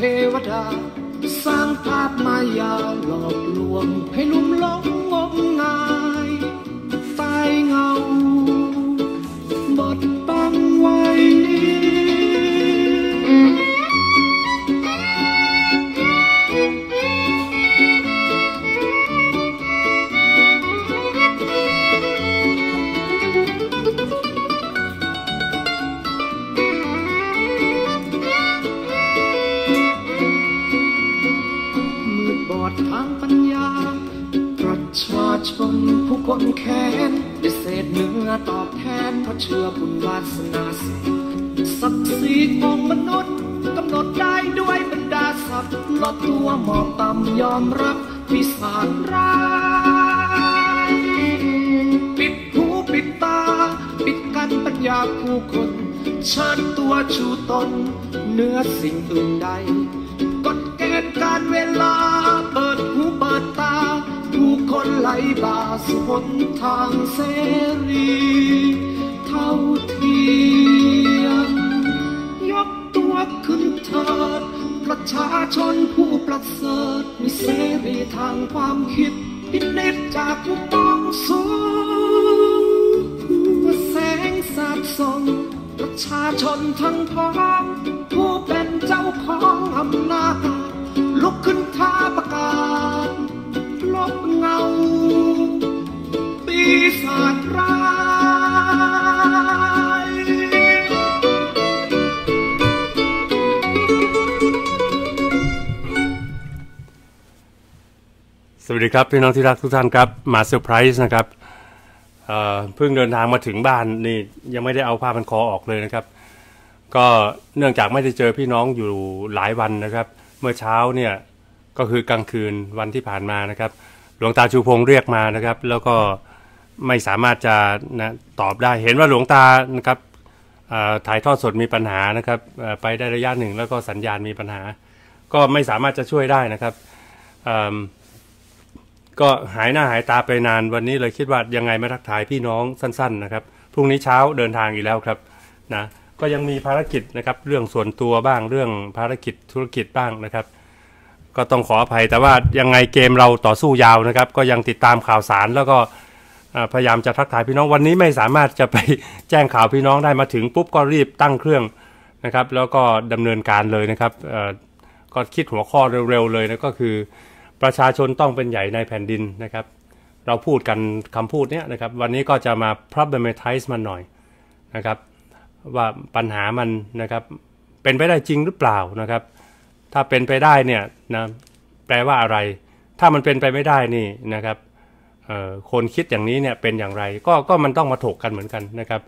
เทวดาสร้างภาพมายาหลอกลวงให้ลุ่มหลงงมงายใต้เงาต่ำยอมรับวิสานร้ายปิดหูปิดตา ปิดกันปัญญาผู้คนเชิญตัวชูตน เนื้อสิ่งอื่นใด กดเกณฑ์การเวลา เปิดหูเปิดตาผู้คนไหลบ่าสุนทางเส้นความคิดพิเนิจากผู้ปองสูงว่าแสงสาดส่องประชาชนทั้งพ้องผู้เป็นเจ้าของอำนาจลุกขึ้นท้าประกาศ ลบเงาปีศาจร้ายสวัสดีครับพี่น้องที่รักทุกท่านครับมาเซอร์ไพรส์นะครับเเพิ่งเดินทางมาถึงบ้านนี่ยังไม่ได้เอาผ้าพันคอออกเลยนะครับ ก็เนื่องจากไม่ได้เจอพี่น้องอยู่หลายวันนะครับ เมื่อเช้าเนี่ยก็คือกลางคืนวันที่ผ่านมานะครับหลวงตาชูพงเรียกมานะครับ แล้วก็ไม่สามารถจะนะตอบได้เห็นว่าหลวงตานะครับถ่ายทอดสดมีปัญหานะครับไปได้ระยะหนึ่ง แล้วก็สัญญาณมีปัญหา ก็ไม่สามารถจะช่วยได้นะครับก็หายหน้าหายตาไปนานวันนี้เลยคิดว่ายังไงมาทักทายพี่น้องสั้นๆนะครับพรุ่งนี้เช้าเดินทางอีกแล้วครับนะก็ยังมีภารกิจนะครับ เรื่องส่วนตัวบ้างเรื่องภารกิจธุรกิจบ้างนะครับ ก็ต้องขออภัยแต่ว่ายังไงเกมเราต่อสู้ยาวนะครับ ก็ยังติดตามข่าวสาร แล้วก็พยายามจะทักทายพี่น้องวันนี้ไม่สามารถจะไปแจ้งข่าวพี่น้องได้มาถึงปุ๊บก็รีบตั้งเครื่องนะครับ แล้วก็ดำเนินการเลยนะครับก็คิดหัวข้อเร็วๆเลยนะก็คือประชาชนต้องเป็นใหญ่ในแผ่นดินนะครับ เราพูดกันคำพูดเนี้ยนะครับ วันนี้ก็จะมา problematize มันหน่อยนะครับ ว่าปัญหามันนะครับเป็นไปได้จริงหรือเปล่านะครับ ถ้าเป็นไปได้เนี่ยนะแปลว่าอะไร ถ้ามันเป็นไปไม่ได้นี่นะครับคนคิดอย่างนี้เนี่ยเป็นอย่างไร ก็ก็มันต้องมาถกกันเหมือนกันนะครับ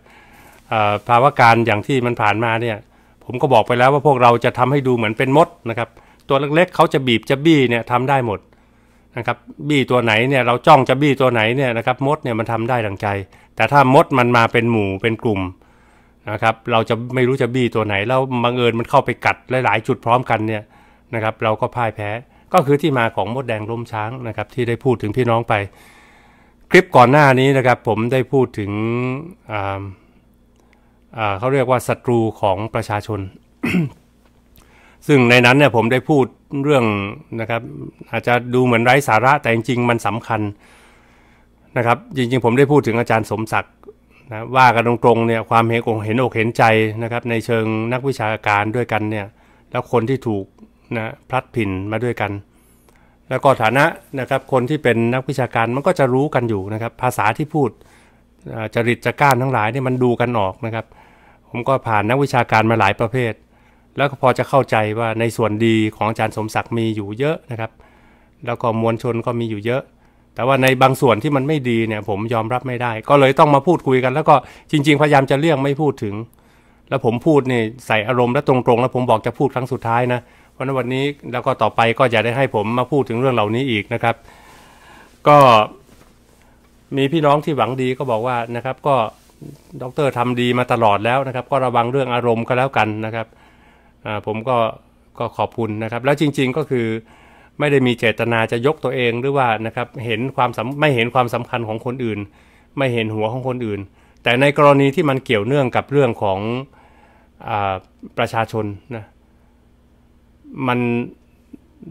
ภาวะการอย่างที่มันผ่านมาเนี่ย ผมก็บอกไปแล้วว่าพวกเราจะทำให้ดูเหมือนเป็นมดนะครับตัวเล็กๆเขาจะบีบจะบี้เนี่ยทำได้หมดนะครับบี้ตัวไหนเนี่ยเราจ้องจะบี้ตัวไหนเนี่ยนะครับมดเนี่ยมันทำได้ดังใจแต่ถ้ามดมันมาเป็นหมู่เป็นกลุ่มนะครับเราจะไม่รู้จะบี้ตัวไหนแล้วบังเอิญมันเข้าไปกัดหลายๆจุดพร้อมกันเนี่ยนะครับเราก็พ่ายแพ้ก็คือที่มาของมดแดงล้มช้างนะครับที่ได้พูดถึงพี่น้องไป คลิปก่อนหน้านี้นะครับผมได้พูดถึงเขาเรียกว่าศัตรูของประชาชนซึ่งในนั้นเนี่ยผมได้พูดเรื่องนะครับอาจจะดูเหมือนไร้สาระแต่จริงๆมันสำคัญนะครับจริงๆผมได้พูดถึงอาจารย์สมศักดิ์นะว่ากันตรงๆเนี่ยความเห็นองเห็นอกเห็นใจนะครับในเชิงนักวิชาการด้วยกันเนี่ยแล้วคนที่ถูกนะพลัดผินมาด้วยกัน แล้วก็ฐานะนะครับคนที่เป็นนักวิชาการมันก็จะรู้กันอยู่นะครับภาษาที่พูดจริตจักร้านทั้งหลายเนี่ยมันดูกันออกนะครับ ผมก็ผ่านนักวิชาการมาหลายประเภทแล้วก็พอจะเข้าใจว่าในส่วนดีของอาจารย์สมศักดิ์มีอยู่เยอะนะครับ แล้วก็มวลชนก็มีอยู่เยอะ แต่ว่าในบางส่วนที่มันไม่ดีเนี่ย ผมยอมรับไม่ได้ ก็เลยต้องมาพูดคุยกัน แล้วก็จริงๆ พยายามจะเลี่ยงไม่พูดถึง แล้วผมพูดเนี่ยใส่อารมณ์และตรงๆแล้วผมบอกจะพูดครั้งสุดท้ายนะเพราะนั้นวันนี้แล้วก็ต่อไปก็อย่าได้ให้ผมมาพูดถึงเรื่องเหล่านี้อีกนะครับ ก็มีพี่น้องที่หวังดีก็บอกว่านะครับ ก็ดรทำดีมาตลอดแล้วนะครับ ก็ระวังเรื่องอารมณ์ก็แล้วกันนะครับผมก็ก็ขอบคุณนะครับ แล้วจริงๆก็คือไม่ได้มีเจตนาจะยกตัวเองหรือว่านะครับเห็นความมไม่เห็นความสำคัญของคนอื่น ไม่เห็นหัวของคนอื่น แต่ในกรณีที่มันเกี่ยวเนื่องกับเรื่องของอประชาชนนะมัน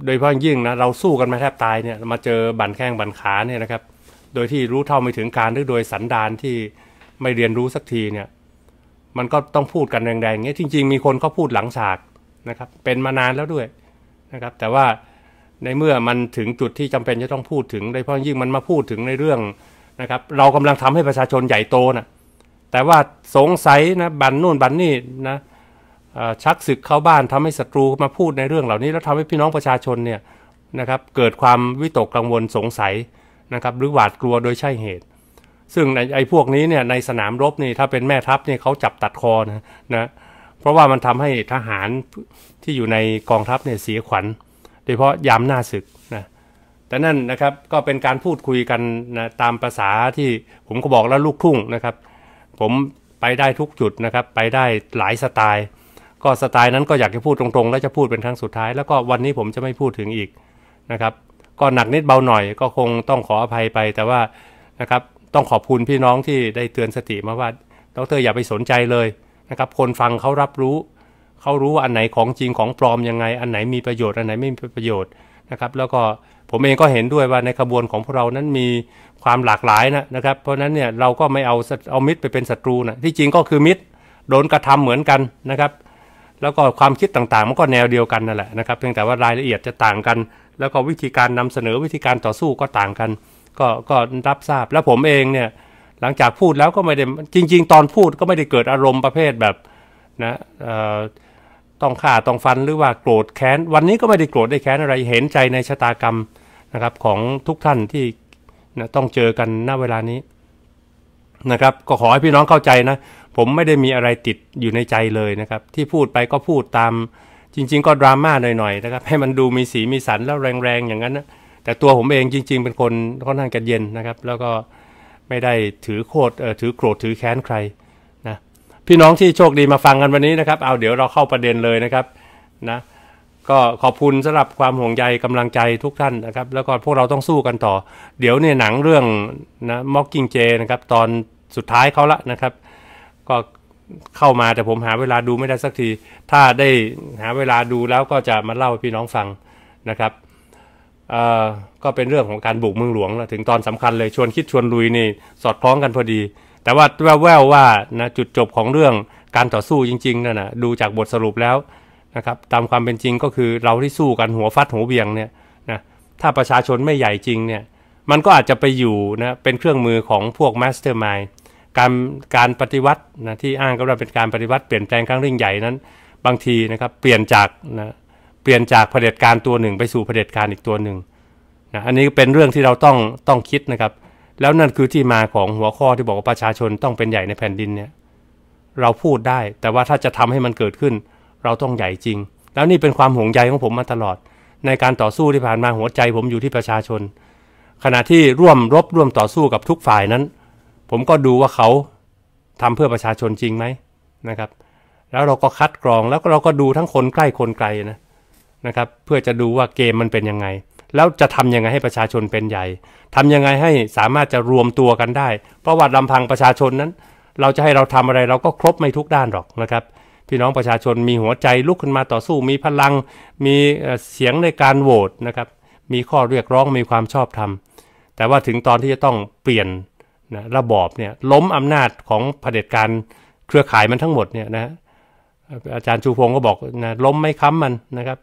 โดยเฉพาะยิ่งนะเราสู้กันมาแทบตายเนี่ย มาเจอบันแข้งบันขาเนี่ยนะครับ โดยที่รู้เท่าไม่ถึงการ หรือโดยสันดานที่ไม่เรียนรู้สักทีเนี่ยมันก็ต้องพูดกันแรงๆอย่างเงี้ยจริง ๆมีคนเขาพูดหลังฉากนะครับเป็นมานานแล้วด้วยนะครับแต่ว่าในเมื่อมันถึงจุดที่จำเป็นจะต้องพูดถึงโดยเฉพาะยิ่งมันมาพูดถึงในเรื่องนะครับเรากำลังทำให้ประชาชนใหญ่โตนะแต่ว่าสงสัยนะบันนู่นบันนี่นะชักศึกเข้าบ้านทำให้ศัตรูมาพูดในเรื่องเหล่านี้แล้วทำให้พี่น้องประชาชนเนี่ยนะครับเกิดความวิตกกังวลสงสัยนะครับหรือหวาดกลัวโดยใช่เหตุซึ่งในไอ้พวกนี้เนี่ยในสนามรบนี่ถ้าเป็นแม่ทัพเนี่ยเขาจับตัดคอนะนะเพราะว่ามันทำให้ทหารที่อยู่ในกองทัพเนี่ยเสียขวัญโดยเฉพาะยามหน้าศึกนะแต่นั่นนะครับก็เป็นการพูดคุยกันนะตามภาษาที่ผมก็บอกแล้วลูกทุ่งนะครับ ผมไปได้ทุกจุดนะครับ ไปได้หลายสไตล์ ก็สไตล์นั้นก็อยากจะพูดตรงๆแล้วจะพูดเป็นครั้งสุดท้ายแล้วก็วันนี้ผมจะไม่พูดถึงอีกนะครับ ก็หนักนิดเบาหน่อยก็คงต้องขออภัยไปแต่ว่านะครับต้องขอบคุณพี่น้องที่ได้เตือนสติมาว่าดรอย่าไปสนใจเลยนะครับคนฟังเขารับรู้เขารู้ว่าอันไหนของจริงของปลอมยังไง อันไหนมีประโยชน์อันไหนไม่มีประโยชน์นะครับแล้วก็ผมเองก็เห็นด้วยว่าในขบวนของพวกเรานั้นมีความหลากหลายนะนะครับเพราะนั้นเนี่ยเราก็ไม่เอาเอามิตรไปเป็นศัตรูนะที่จริงก็คือมิตรโดนกระทำเหมือนกันนะครับ แล้วก็ความคิดต่างๆมันก็แนวเดียวกันนั่นแหละนะครับเพียงแต่ว่ารายละเอียดจะต่างกัน แล้วก็วิธีการนำเสนอวิธีการต่อสู้ก็ต่างกันก็ก็รับทราบแล้วผมเองเนี่ยหลังจากพูดแล้วก็ไม่ได้จริงๆ ตอนพูดก็ไม่ได้เกิดอารมณ์ประเภทแบบนะต้องฆ่าต้องฟันหรือว่าโกรธแค้นวันนี้ก็ไม่ได้โกรธได้แค้นอะไรเห็นใจในชะตากรรมนะครับของทุกท่านที่นะต้องเจอกันณเวลานี้นะครับก็ขอให้พี่น้องเข้าใจนะ ผมไม่ได้มีอะไรติดอยู่ในใจเลยนะครับที่พูดไปก็พูดตามจริงๆก็ดราม่าหน่อยๆนะครับให้มันดูมีสีมีสันแล้วแรงๆอย่างนั้นนะแต่ตัวผมเองจริงๆ เป็นคนค่อนข้างกันเย็นนะครับ แล้วก็ไม่ได้ถือโคตรถือโกรธถือแค้นใครนะพี่น้องที่โชคดีมาฟังกันวันนี้นะครับ เอาเดี๋ยวเราเข้าประเด็นเลยนะครับนะก็ขอบคุณสำหรับความห่วงใยกำลังใจทุกท่านนะครับ แล้วก็พวกเราต้องสู้กันต่อ เดี๋ยวเนี่ยหนังเรื่องนะม็อกกิ้งเจนะครับ ตอนสุดท้ายเขาละนะครับ ก็เข้ามาแต่ผมหาเวลาดูไม่ได้สักที ถ้าได้หาเวลาดูแล้วก็จะมาเล่าให้พี่น้องฟังนะครับก็เป็นเรื่องของการบุกเมืองหลวง ถึงตอนสำคัญเลยชวนคิดชวนลุยนี่สอดคล้องกันพอดี แต่ว่าแววแวว่านะจุดจบของเรื่องการต่อสู้จริงๆนั่นนะดูจากบทสรุปแล้วนะครับตามความเป็นจริงก็คือเราที่สู้กันหัวฟัดหัวเบียงเนี่ยนะถ้าประชาชนไม่ใหญ่จริงเนี่ยมันก็อาจจะไปอยู่นะเป็นเครื่องมือของพวกมาสเตอร์มายการการปฏิวัตินะที่อ้างกันว่าเป็นการปฏิวัติ เปลี่ยนแปลงครั้งยิ่งใหญ่นั้นบางทีนะครับเปลี่ยนจากนะเปลี่ยนจากเผด็จการตัวหนึ่งไปสู่เผด็จการอีกตัวหนึ่งนะ อันนี้เป็นเรื่องที่เราต้องต้องคิดนะครับ แล้วนั่นคือที่มาของหัวข้อที่บอกว่าประชาชนต้องเป็นใหญ่ในแผ่นดินเนี่ย เราพูดได้แต่ว่าถ้าจะทำให้มันเกิดขึ้น เราต้องใหญ่จริง แล้วนี่เป็นความห่วงใยของผมมาตลอดในการต่อสู้ที่ผ่านมาหัวใจผมอยู่ที่ประชาชน ขณะที่ร่วมรบร่วมต่อสู้กับทุกฝ่ายนั้น ผมก็ดูว่าเขาทำเพื่อประชาชนจริงไหมนะครับ แล้วเราก็คัดกรองแล้วเราก็ดูทั้งคนใกล้คนไกลนะนะครับเพื่อจะดูว่าเกมมันเป็นยังไง แล้วจะทํำยังไงให้ประชาชนเป็นใหญ่ ทำยังไงให้สามารถจะรวมตัวกันได้ เพราะว่าลำพังประชาชนนั้น เราจะให้เราทำอะไรเราก็ครบไม่ทุกด้านหรอกนะครับ พี่น้องประชาชนมีหัวใจลุกขึ้นมาต่อสู้ มีพลังมีเสียงในการโหวตนะครับ มีข้อเรียกร้องมีความชอบธรรมแต่ว่าถึงตอนที่จะต้องเปลี่ยนนะระบอบเนี่ยล้มอำนาจของเผด็จการเครือข่ายมันทั้งหมดเนี่ยนะอาจารย์ชูพงศ์ก็บอกนะล้มไม่ค้ำมันนะครับ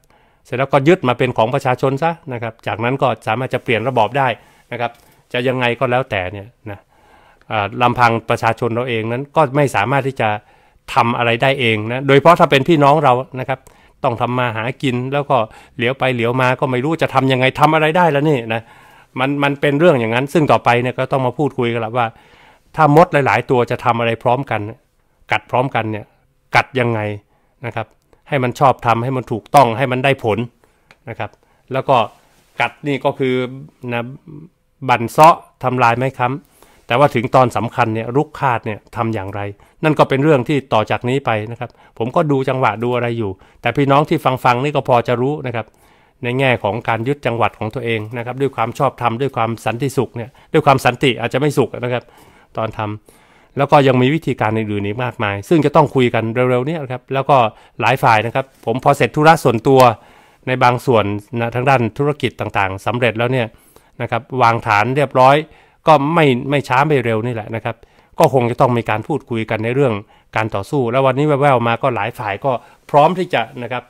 เสร็จแล้วก็ยึดมาเป็นของประชาชนซะนะครับ จากนั้นก็สามารถจะเปลี่ยนระบอบได้นะครับ จะยังไงก็แล้วแต่เนี่ยนะลำพังประชาชนเราเองนั้นก็ไม่สามารถที่จะทำอะไรได้เองนะ โดยเฉพาะถ้าเป็นพี่น้องเรานะครับ ต้องทำมาหากินแล้วก็เหลียวไปเหลียวมาก็ไม่รู้จะทํำยังไงทำอะไรได้แล้วนี่นะ มันมันเป็นเรื่องอย่างนั้น ซึ่งต่อไปเนี่ยก็ต้องมาพูดคุยกันละว่า ถ้ามดหลาย ๆ ตัวจะทำอะไรพร้อมกัน กัดพร้อมกันเนี่ย กัดยังไงนะครับให้มันชอบทำให้มันถูกต้องให้มันได้ผลนะครับ แล้วก็กัดนี่ก็คือนะบั่นเซาะทำลายไม้ค้าแต่ว่าถึงตอนสำคัญเนี่ยลุกคาดเนี่ยทำอย่างไร นั่นก็เป็นเรื่องที่ต่อจากนี้ไปนะครับ ผมก็ดูจังหวะ ดูอะไรอยู่ แต่พี่น้องที่ฟังฟังนี่ก็พอจะรู้นะครับ ในแง่ของการยึดจังหวัดของตัวเองนะครับ ด้วยความชอบธรรมด้วยความสันติสุขเนี่ยด้วยความสันติอาจจะไม่สุขนะครับตอนทำแล้วก็ยังมีวิธีการอื่นๆอีกมากมาย ซึ่งจะต้องคุยกันเร็วๆนี้ครับแล้วก็หลายฝ่ายนะครับ ผมพอเสร็จธุระส่วนตัวในบางส่วนนะทางด้านธุรกิจต่างๆ สำเร็จแล้วเนี่ยนะครับวางฐานเรียบร้อยก็ไม่ไม่ช้าไม่เร็วนี่แหละนะครับ ก็คงจะต้องมีการพูดคุยกันในเรื่องการต่อสู้ แล้ววันนี้แววๆมาก็หลายฝ่ายก็พร้อมที่จะนะครับ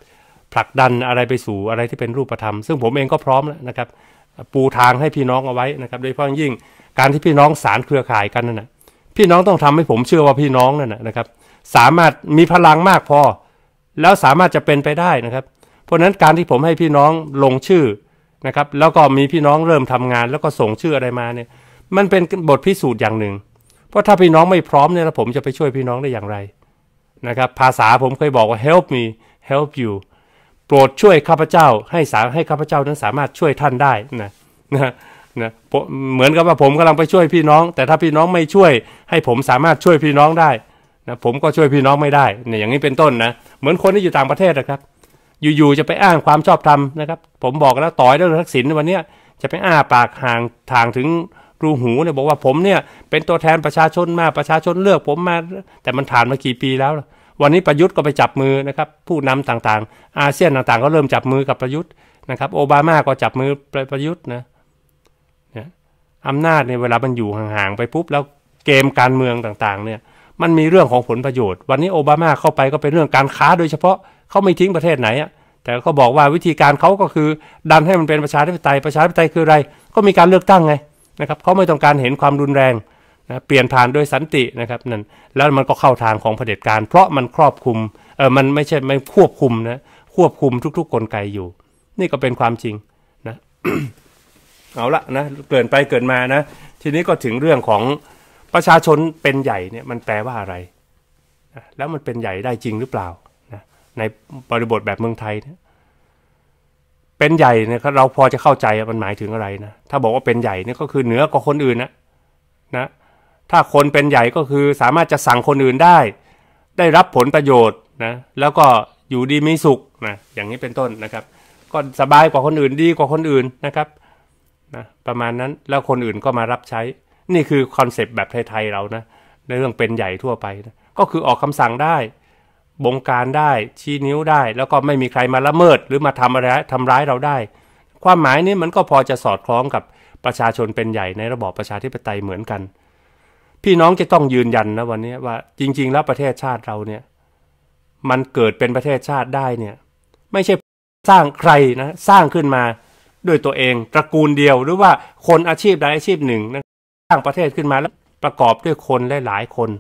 ผลักดันอะไรไปสู่อะไรที่เป็นรูปธรรมซึ่งผมเองก็พร้อมแล้วนะครับปูทางให้พี่น้องเอาไว้นะครับโดยเฉพาะยิ่งการที่พี่น้องสารเครือข่ายกันนั่นแหะพี่น้องต้องทำให้ผมเชื่อว่าพี่น้องนั่นนะครับ สามารถมีพลังมากพอ แล้วสามารถจะเป็นไปได้นะครับ เพราะฉะนั้นการที่ผมให้พี่น้องลงชื่อนะครับ แล้วก็มีพี่น้องเริ่มทำงาน แล้วก็ส่งชื่ออะไรมาเนี่ย มันเป็นบทพิสูจน์อย่างหนึ่งเพราะถ้าพี่น้องไม่พร้อมเนี่ยผมจะไปช่วยพี่น้องได้อย่างไร นะครับ ภาษาผมเคยบอกว่า help me help you โปรดช่วยข้าพเจ้า ให้สาให้ข้าพเจ้านั้นสามารถช่วยท่านได้นะนะนะเหมือนกับว่าผมกำลังไปช่วยพี่น้อง แต่ถ้าพี่น้องไม่ช่วย ให้ผมสามารถช่วยพี่น้องได้นะผมก็ช่วยพี่น้องไม่ได้เนี่ยอย่างนี้เป็นต้นนะ เหมือนคนที่อยู่ต่างประเทศนะครับ อยู่ ๆ จะไปอ้างความชอบธรรมนะครับ ผมบอกแล้วต่อยแล้วทักษิณวันนี้จะไปอ้าปากห่างทางถึงรูหูเนี่ยบอกว่าผมเนี่ยเป็นตัวแทนประชาชนมาประชาชนเลือกผมมา แต่มันผ่านมากี่ปีแล้ว วันนี้ประยุทธ์ก็ไปจับมือนะครับผู้นำต่างๆ อาเซียนต่างๆ ก็เริ่มจับมือกับประยุทธ์นะครับ โอบามาก็จับมือประยุทธ์นะอำนาจในเวลามันอยู่ห่างๆไปปุ๊บแล้วเกมการเมืองต่าง ๆ เนี่ย มันมีเรื่องของผลประโยชน์วันนี้โอบามาเข้าไปก็เป็นเรื่องการค้า โดยเฉพาะเขาไม่ทิ้งประเทศไหนอ่ะแต่เขาบอกว่าวิธีการเขาก็คือดันให้มันเป็นประชาธิปไตยประชาธิปไตยคืออะไร ก็มีการเลือกตั้งไงนะครับเขาไม่ต้องการเห็นความรุนแรงนะเปลี่ยนผ่านโดยสันตินะครับนั่นแล้วมันก็เข้าทางของเผด็จการ เพราะมันครอบคุมเออมันไม่ใช่ไม่ควบคุมนะควบคุมทุกๆกลไกอยู่ นี่ก็เป็นความจริงนะเอาละนะเกินไปเกินมานะ ทีนี้ก็ถึงเรื่องของประชาชนเป็นใหญ่เนี่ยมันแปลว่าอะไร แล้วมันเป็นใหญ่ได้จริงหรือเปล่านะในบริบทแบบเมืองไทยเนี่ยเป็นใหญ่เนี่ยเราพอจะเข้าใจมันหมายถึงอะไรนะ ถ้าบอกว่าเป็นใหญ่เนี่ยก็คือเหนือกว่าคนอื่นนะนะถ้าคนเป็นใหญ่ก็คือสามารถจะสั่งคนอื่นได้ ได้รับผลประโยชน์นะแล้วก็อยู่ดีมีสุขนะอย่างนี้เป็นต้นนะครับ ก็สบายกว่าคนอื่นดีกว่าคนอื่นนะครับนะประมาณนั้นแล้วคนอื่นก็มารับใช้ นี่คือคอนเซปต์แบบไทยๆเรานะในเรื่องเป็นใหญ่ทั่วไปนะก็คือออกคำสั่งได้ บงการได้ ชี้นิ้วได้ แล้วก็ไม่มีใครมาละเมิดหรือมาทำอะไรทำร้ายเราได้ ความหมายนี้มันก็พอจะสอดคล้องกับประชาชนเป็นใหญ่ในระบอบประชาธิปไตยเหมือนกัน พี่น้องจะต้องยืนยันนะวันนี้ว่าจริงๆแล้วประเทศชาติเราเนี่ย มันเกิดเป็นประเทศชาติได้เนี่ย ไม่ใช่สร้างใครนะ สร้างขึ้นมาด้วยตัวเอง ตระกูลเดียวหรือว่าคนอาชีพใดอาชีพ หนึ่งนะสร้างประเทศขึ้นมาแล้วประกอบด้วยคนหลายๆคน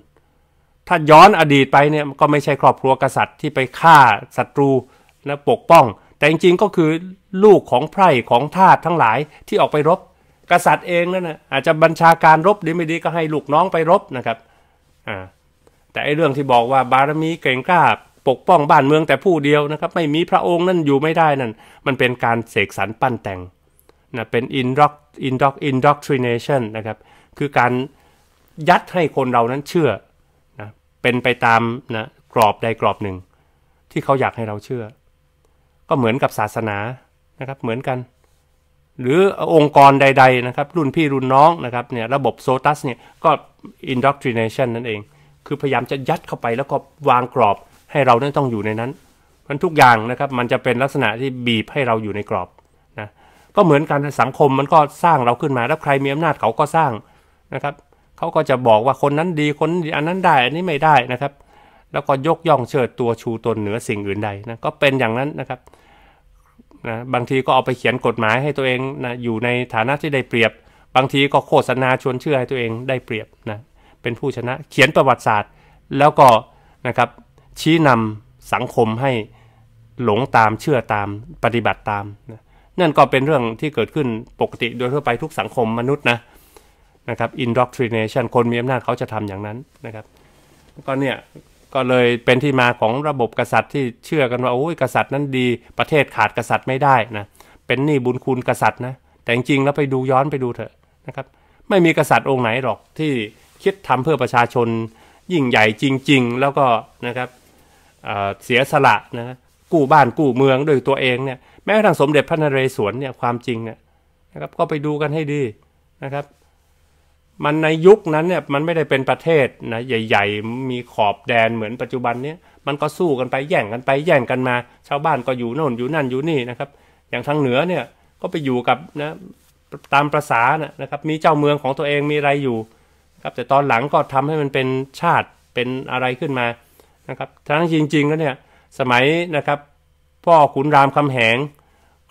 ถ้าย้อนอดีตไปเนี่ยก็ไม่ใช่ครอบครัวกษัตริย์ที่ไปฆ่าศัตรูและปกป้อง แต่จริงๆ ก็คือลูกของไพร่ของทาสทั้งหลายที่ออกไปรบ กษัตริย์เองนั่นนะอาจจะบัญชาการรบดีไม่ดีก็ให้ลูกน้องไปรบนะครับแต่ไอ้เรื่องที่บอกว่าบารมีเก่งกล้าปกป้องบ้านเมืองแต่ผู้เดียวนะครับไม่มีพระองค์นั่นอยู่ไม่ได้นั่นมันเป็นการเสกสรรปั้นแต่งนะเป็น indoc indoc indoctrination นะครับคือการยัดให้คนเรานั้นเชื่อนะเป็นไปตามนะกรอบใดกรอบหนึ่ง ที่เขาอยากให้เราเชื่อ ก็เหมือนกับศาสนานะครับเหมือนกัน หรือองค์กรใดๆนะครับรุ่นพี่รุ่นน้องนะครับเนี่ยระบบโซตัสเนี่ยก็ indoctrination นั่นเอง คือพยายามจะยัดเข้าไปแล้วก็วางกรอบให้เราต้องอยู่ในนั้นมันทุกอย่างนะครับ มันจะเป็นลักษณะที่บีบให้เราอยู่ในกรอบนะ ก็เหมือนกันสังคมมันก็สร้างเราขึ้นมาแล้วใครมีอำนาจเขาก็สร้างนะครับ เขาก็จะบอกว่าคนนั้นดี คนอันนั้นได้อันนี้ไม่ได้นะครับ แล้วก็ยกย่องเชิดตัวชูตนเหนือสิ่งอื่นใดนะ ก็เป็นอย่างนั้นนะครับ นะ บางทีก็เอาไปเขียนกฎหมายให้ตัวเองนะอยู่ในฐานะที่ได้เปรียบ บางทีก็โฆษณาชวนเชื่อให้ตัวเองได้เปรียบนะ เป็นผู้ชนะ เขียนประวัติศาสตร์ แล้วก็นะครับชี้นำสังคมให้หลงตามเชื่อตามปฏิบัติตามนะนั่นก็เป็นเรื่องที่เกิดขึ้นปกติโดยทั่วไปทุกสังคมมนุษย์นะนะครับ indoctrination คนมีอำนาจเขาจะทำอย่างนั้นนะครับก็เนี่ยก็เลยเป็นที่มาของระบบกษัตริย์ที่เชื่อกันว่า โอ้ยกษัตริย์นั้นดีประเทศขาดกษัตริย์ไม่ได้นะ เป็นหนี้บุญคุณกษัตริย์นะ แต่จริงๆแล้วไปดูย้อนไปดูเถอะนะครับ ไม่มีกษัตริย์องค์ไหนหรอกที่คิดทำเพื่อประชาชนยิ่งใหญ่จริง ๆ แล้วก็นะครับเสียสละนะกู้บ้านกู้เมืองด้วยตัวเองเนี่ยแม้กระทั่งสมเด็จพระนเรศวรเนี่ยความจริงเนี่ยนะครับ ก็ไปดูกันให้ดีนะครับ มันในยุคนั้นเนี่ยมันไม่ได้เป็นประเทศนะใหญ่ ๆ มีขอบแดนเหมือนปัจจุบันเนี่ย มันก็สู้กันไปแย่งกันไปแย่งกันมา ชาวบ้านก็อยู่โน่นอยู่นั่นอยู่นี่นะครับอย่างทางเหนือเนี่ยก็ไปอยู่กับนะตามประษานะครับ มีเจ้าเมืองของตัวเองมีอะไรอยู่ ครับ แต่ตอนหลังก็ทำให้มันเป็นชาติเป็นอะไรขึ้นมานะครับทั้งจริง ๆ ก็เนี่ยสมัยนะครับ พ่อขุนรามคำแหง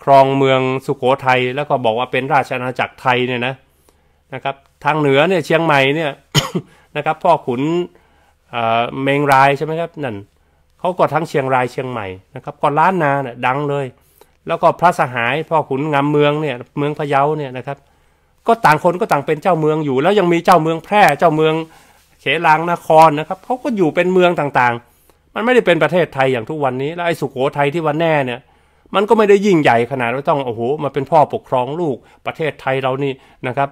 ครองเมืองสุโขทัยแล้วก็บอกว่าเป็นราชอาณาจักรไทยเนี่ยนะนะครับทางเหนือเนี่ยเชียงใหม่เนี่ยนะครับ พ่อขุนเมงรายใช่ไหมครับนั่นเขาก็ทั้งเชียงรายเชียงใหม่นะครับก็ล้านนาเนี่ยดังเลย แล้วก็พระสหาย พ่อขุนงามเมืองเนี่ยเมืองพะเยาเนี่ยนะครับ ก็ต่างคนก็ต่างเป็นเจ้าเมืองอยู่ แล้วยังมีเจ้าเมืองแพร่เจ้าเมืองลังนคร นะครับเขาก็อยู่เป็นเมืองต่างๆ มันไม่ได้เป็นประเทศไทยอย่างทุกวันนี้แล้วไอ้สุขโขทัยที่วันแน่เนี่ยมันก็ไม่ได้ยิ่งใหญ่ขนาดว่าต้องโอ้โหมาเป็นพ่อปกครองลูกประเทศไทยเรานี่นะครับ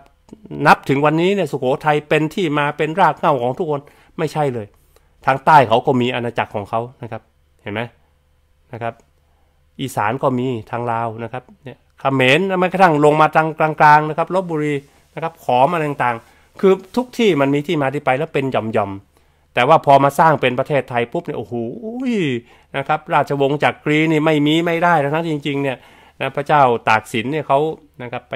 นับถึงวันนี้เนี่ยสุขโขทัยเป็นที่มาเป็นรากเหง้าของทุกคนไม่ใช่เลย ทางใต้เขาก็มีอาณาจักรของเขานะครับเห็นไหมนะครับอีสานก็มีทางลาวนะครับเนี่ยเขมรแม้กระทั่งลงมาทางกลางๆนะครับลบบุรีนะครับขอมอะไรต่างๆคือทุกที่มันมีที่มาที่ไปแล้วเป็นหย่อม ๆ แต่ว่าพอมาสร้างเป็นประเทศไทยปุ๊บเนี่ยโอ้โหนะครับ ราชวงศ์จากกรีนี่ไม่มีไม่ได้ทั้งจริง ๆเนี่ยนะพระเจ้าตากสินเนี่ยเขานะครับไป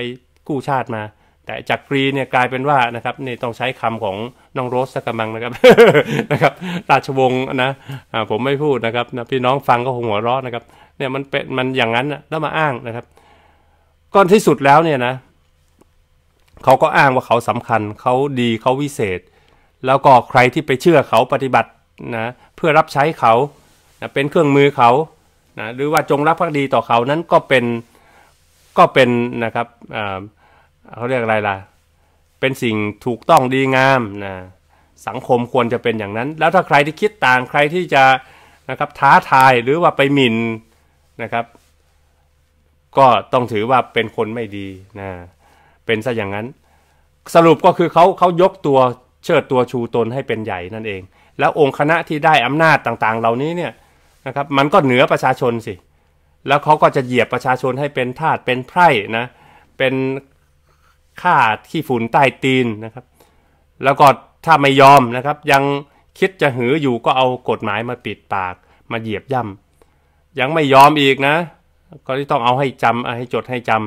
กู้ชาติมา แต่จากกรีเนี่ยกลายเป็นว่านะครับนี่ต้องใช้คำของ น้องโรสกำมังนะครับนะครับ ราชวงศ์นะผมไม่พูดนะครับนะพี่น้องฟังก็คงหัวเราะนะครับ เนี่ยมันเป็นมันอย่างนั้นแล้วมาอ้างนะครับ ก่อนที่สุดแล้วเนี่ยนะเขาก็อ้างว่าเขาสำคัญเขาดีเขาวิเศษ แล้วก็ใครที่ไปเชื่อเขาปฏิบัตินะ เพื่อรับใช้เขานะเป็นเครื่องมือเขานะหรือว่าจงรักภักดีต่อเขานั้นก็เป็นก็เป็นนะครับเขาเรียกอะไรล่ะ เป็นสิ่งถูกต้องดีงามนะสังคมควรจะเป็นอย่างนั้น แล้วถ้าใครที่คิดต่างใครที่จะนะครับท้าทายหรือว่าไปหมิ่นนะครับ ก็ต้องถือว่าเป็นคนไม่ดีนะเป็นซะอย่างนั้น สรุปก็คือเขาเขายกตัวเชิดตัวชูตนให้เป็นใหญ่นั่นเอง แล้วองค์คณะที่ได้อำนาจต่างๆ เหล่านี้เนี่ยนะครับ มันก็เหนือประชาชนสิ แล้วเขาก็จะเหยียบประชาชนให้เป็นทาสเป็นไพร่นะ เป็นข้าขี้ฝุ่นใต้ตีนนะครับ แล้วก็ถ้าไม่ยอมนะครับ ยังคิดจะหืออยู่ก็เอากฎหมายมาปิดปาก มาเหยียบย่ำ ยังไม่ยอมอีกนะ ก็ต้องเอาให้จำให้จดให้จำ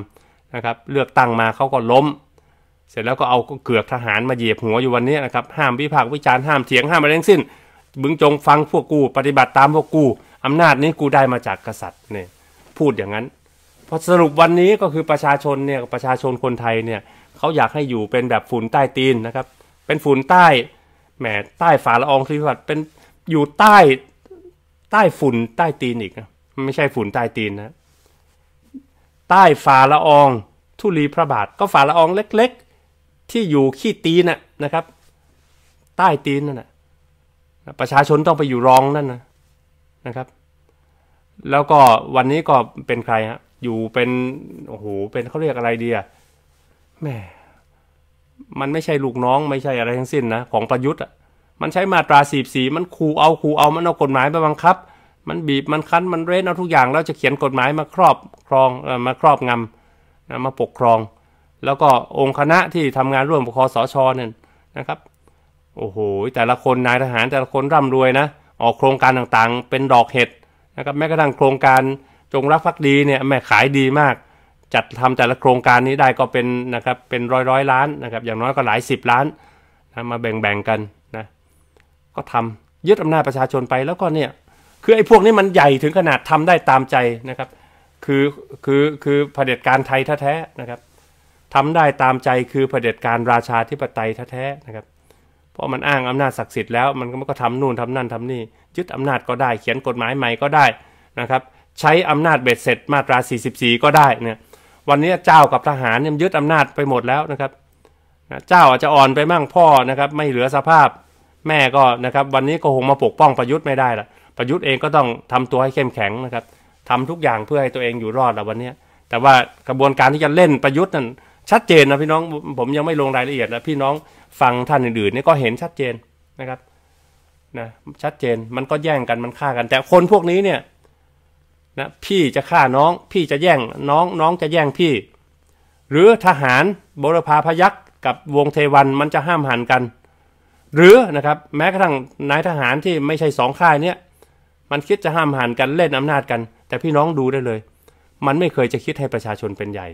นะครับเลือกตั้งมาเขาก็ล้ม เสร็จแล้วก็เอาเกือกทหารมาเหยียบหัวอยู่วันนี้นะครับห้ามวิพากษ์วิจารณ์ห้ามเถียงห้ามอะไรทั้งสิ้นมึงจงฟังพวกกูปฏิบัติตามพวกกู อำนาจนี้กูได้มาจากกษัตริย์เนี่ยพูดอย่างนั้น พอสรุปวันนี้ก็คือประชาชนเนี่ยประชาชนคนไทยเนี่ยเขาอยากให้อยู่เป็นแบบฝุ่นใต้ตีนนะครับเป็นฝุ่นใต้แหมใต้ฝาละอองทีพระบเป็นอยู่ใต้ใต้ฝุ่นใต้ตีนอีกนะไม่ใช่ฝุ่นใต้ตีนนะใต้ฝ่าละอองทุลีพระบาทก็ฝ่าละอองเล็ก ๆ ที่อยู่ขี้ตีนนะครับ ใต้ตีนนั่นแหละประชาชนต้องไปอยู่รองนั่นนะนะครับ แล้วก็วันนี้ก็เป็นใครฮะอยู่เป็นโอ้โหเป็นเขาเรียกอะไรดีอะแม่มันไม่ใช่ลูกน้อง ไม่ใช่อะไรทั้งสิ้นนะของประยุทธ์อ่ะมันใช้มาตราสีสีมันคูเอาคูเอา มันเอากฎหมายไปบังคับมันบีบ มันคั้น มันเร้นเอาทุกอย่างแล้วจะเขียนกฎหมายมาครอบครองมาครอบงำมาปกครอง แล้วก็องค์คณะที่ทำงานร่วมกับคอสชเนี่ยนะครับโอ้โหแต่ละคนนายทหารแต่ละคนร่ำรวยนะออกโครงการต่างๆ เป็นดอกเห็ดนะครับแม้กระทั่งโครงการจงรักภักดีเนี่ยแม่ขายดีมาก จัดทำแต่ละโครงการนี้ได้ก็เป็นนะครับเป็นร้อยร้อยล้านนะครับอย่างน้อยก็หลายสิบล้านนะมาแบ่งๆกันนะก็ทำยึดอำนาจประชาชนไปแล้วก็เนี่ยคือไอ้พวกนี้มันใหญ่ถึงขนาดทำได้ตามใจนะครับคือคือคือเผด็จการไทยแท้ๆนะครับทำได้ตามใจคือเผด็จการราชาธิปไตยแท้ๆนะครับเพราะมันอ้างอำนาจศักดิ์สิทธิ์แล้วมันก็มันก็ทำนู่นทำนั่นทำนี่ยึดอำนาจก็ได้ เขียนกฎหมายใหม่ก็ได้นะครับใช้อำนาจเบ็ดเสร็จ มาตรา 44 ก็ได้เนี่ยวันนี้เจ้ากับทหารเนี่ยยึดอำนาจไปหมดแล้วนะครับเจ้าอาจจะอ่อนไปมั่งพ่อนะครับไม่เหลือสภาพแม่ก็นะครับวันนี้ก็คงมาปกป้องประยุทธ์ไม่ได้ละประยุทธ์เองก็ต้องทำตัวให้เข้มแข็งนะครับทำทุกอย่างเพื่อให้ตัวเองอยู่รอดละวันนี้ แต่ว่ากระบวนการที่จะเล่นประยุทธ์นั้นชัดเจนนะพี่น้องผมยังไม่ลงรายละเอียดนะพี่น้องฟังท่านอื่นๆ นี่ก็เห็นชัดเจนนะครับนะชัดเจนมันก็แย่งกันมันฆ่ากัน แต่คนพวกนี้เนี่ยนะพี่จะฆ่าน้อง พี่จะแย่งน้องน้องจะแย่งพี่ หรือทหารบรพาพยักษ์กับวงเทวันมันจะห้ามหันกันหรือนะครับแม้กระทั่งนายทหารที่ไม่ใช่สองค่ายเนี่ยมันคิดจะห้ามหันกันเล่นอำนาจกัน แต่พี่น้องดูได้เลย มันไม่เคยจะคิดให้ประชาชนเป็นใหญ่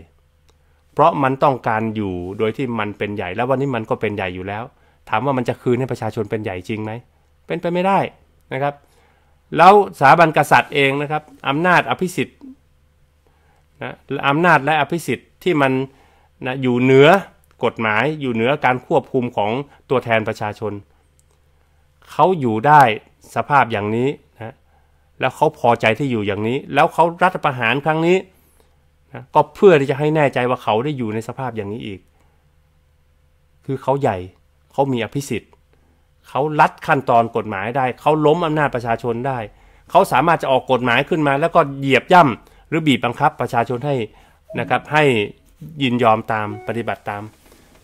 เพราะมันต้องการอยู่โดยที่มันเป็นใหญ่ แล้ววันนี้มันก็เป็นใหญ่อยู่แล้ว ถามว่ามันจะคืนให้ประชาชนเป็นใหญ่จริงไหม เป็นไปไม่ได้นะครับแล้วสถาบันกษัตริย์เองนะครับอำนาจอภิสิทธิ์นะอำนาจและอภิสิทธิ์ที่มันนะอยู่เหนือกฎหมายอยู่เหนือการควบคุมของตัวแทนประชาชน เขาอยู่ได้สภาพอย่างนี้นะ แล้วเขาพอใจที่อยู่อย่างนี้ แล้วเขารัฐประหารครั้งนี้นะก็เพื่อที่จะให้แน่ใจว่าเขาได้อยู่ในสภาพอย่างนี้อีก คือเขาใหญ่เขามีอภิสิทธิ์เขาลัดขั้นตอนกฎหมายได้ เขาล้มอำนาจประชาชนได้ เขาสามารถจะออกกฎหมายขึ้นมา แล้วก็เหยียบย่ำหรือบีบบังคับประชาชนให้นะครับให้ยินยอมตามปฏิบัติตาม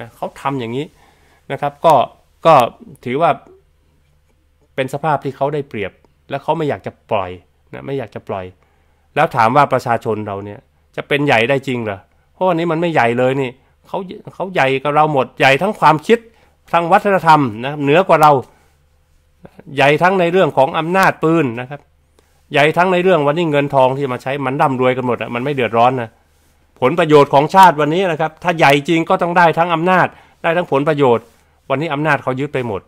นะเขาทำอย่างนี้นะครับก็ก็ถือว่าเป็นสภาพที่เขาได้เปรียบ และเขาไม่อยากจะปล่อยนะไม่อยากจะปล่อย แล้วถามว่าประชาชนเราเนี่ย จะเป็นใหญ่ได้จริงเหรอเพราะวันนี้มันไม่ใหญ่เลยนี่เขาเขาใหญ่กับเราหมดใหญ่ทั้งความคิด ทั้งวัฒนธรรมนะเหนือกว่าเรา ใหญ่ทั้งในเรื่องของอำนาจปืนนะครับ ใหญ่ทั้งในเรื่องวันนี้เงินทองที่มาใช้มันร่ำรวยกันหมดอ่ะมันไม่เดือดร้อนนะผลประโยชน์ของชาติวันนี้นะครับ ถ้าใหญ่จริงก็ต้องได้ทั้งอำนาจ ได้ทั้งผลประโยชน์ วันนี้อำนาจเขายึดไปหมด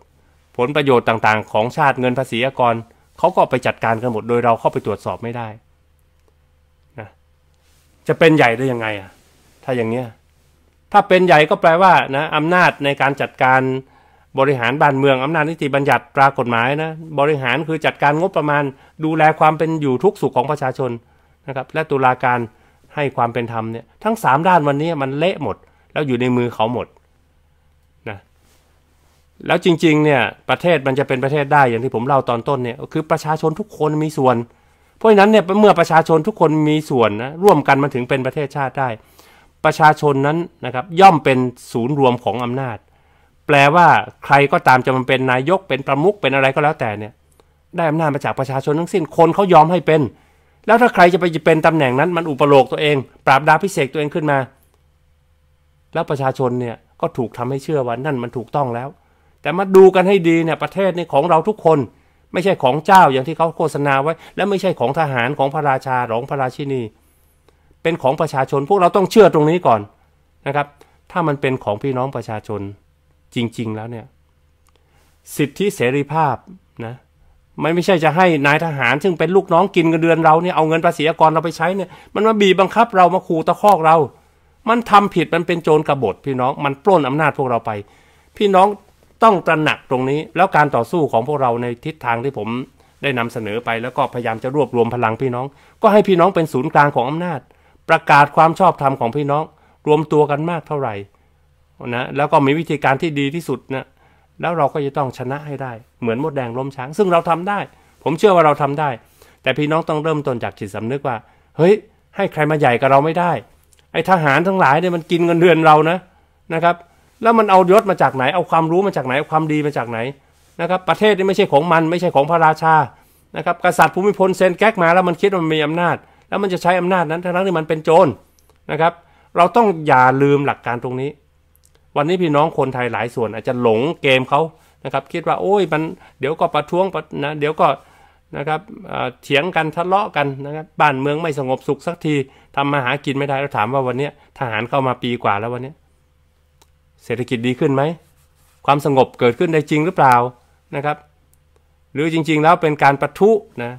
ผลประโยชน์ต่างๆของชาติเงินภาษีอากร เขาก็ไปจัดการกันหมดโดยเราเข้าไปตรวจสอบไม่ได้นะจะเป็นใหญ่ได้ยังไงอ่ะถ้าอย่างเนี้ยถ้าเป็นใหญ่ก็แปลว่านะอำนาจในการจัดการบริหารบ้านเมืองอำนาจนิติบัญญัติตรากฎหมายนะ บริหารคือจัดการงบประมาณ ดูแลความเป็นอยู่ทุกสุขของประชาชนนะครับ และตุลาการให้ความเป็นธรรมเนี่ยทั้งสามด้านวันนี้มันเละหมด แล้วอยู่ในมือเขาหมดนะแล้วจริงๆเนี่ยประเทศมันจะเป็นประเทศได้อย่างที่ผมเล่าตอนต้นเนี่ยคือประชาชนทุกคนมีส่วน เพราะฉะนั้นเนี่ย เมื่อประชาชนทุกคนมีส่วนนะร่วมกันมันถึงเป็นประเทศชาติได้ ประชาชนนั้นนะครับย่อมเป็นศูนย์รวมของอำนาจ แปลว่าใครก็ตามจะมันเป็นนายกเป็นประมุขเป็นอะไรก็แล้วแต่เนี่ยได้อำนาจมาจากประชาชนทั้งสิ้นคนเขายอมให้เป็นแล้วถ้าใครจะไปเป็นตำแหน่งนั้นมันอุปโลกตัวเอง ปราบดาพิเศษตัวเองขึ้นมา แล้วประชาชนเนี่ยก็ถูกทำให้เชื่อว่านั่นมันถูกต้องแล้ว แต่มาดูกันให้ดีเนี่ยประเทศนี่ของเราทุกคน ไม่ใช่ของเจ้าอย่างที่เขาโฆษณาไว้ และไม่ใช่ของทหารของพระราชารองพระราชินี เป็นของประชาชนพวกเราต้องเชื่อตรงนี้ก่อนนะครับถ้ามันเป็นของพี่น้องประชาชนจริงๆแล้วเนี่ย สิทธิเสรีภาพนะมันไม่ใช่จะให้นายทหารซึ่งเป็นลูกน้องกินเงินเดือนเราเนี่ยเอาเงินภาษีกรเราไปใช้เนี่ย มันมาบีบบังคับเรามาขู่ตะคอกเรา มันทำผิดมันเป็นโจรกบฏพี่น้องมันปล้นอำนาจพวกเราไป พี่น้องต้องตระหนักตรงนี้ แล้วการต่อสู้ของพวกเราในทิศทางที่ผมได้นำเสนอไปแล้วก็พยายามจะรวบรวมพลังพี่น้อง ก็ให้พี่น้องเป็นศูนย์กลางของอำนาจ ประกาศความชอบธรรมของพี่น้องรวมตัวกันมากเท่าไหร่นะแล้วก็มีวิธีการที่ดีที่สุดนะแล้วเราก็จะต้องชนะให้ได้เหมือนมดแดงล้มช้างซึ่งเราทำได้ ผมเชื่อว่าเราทำได้ แต่พี่น้องต้องเริ่มต้นจากจิตสำนึกว่า เฮ้ยให้ใครมาใหญ่กับเราไม่ได้ ไอ้ทหารทั้งหลายเนี่ยมันกินเงินเดือนเรานะนะครับแล้วมันเอายศมาจากไหนเอาความรู้มาจากไหน เอาความดีมาจากไหนนะครับประเทศนี้ไม่ใช่ของมันไม่ใช่ของพระราชานะครับกษัตริย์ภูมิพลเซนแก๊กมาแล้วมันคิดว่ามันมีอำนาจ แล้วมันจะใช้อำนาจนั้นทั้งนั้นที่มันเป็นโจรนะครับ เราต้องอย่าลืมหลักการตรงนี้วันนี้พี่น้องคนไทยหลายส่วนอาจจะหลงเกมเขานะครับ คิดว่าโอ้ยมันเดี๋ยวก็ประท้วงนะ เดี๋ยวก็นะครับเถียงกันทะเลาะกันนะครับบ้านเมืองไม่สงบสุขสักทีทำมาหากินไม่ได้เราถามว่าวันนี้ทหารเข้ามาปีกว่าแล้ววันนี้ เศรษฐกิจดีขึ้นไหมความสงบเกิดขึ้นได้จริงหรือเปล่านะครับ หรือจริง ๆแล้วเป็นการประทุนะ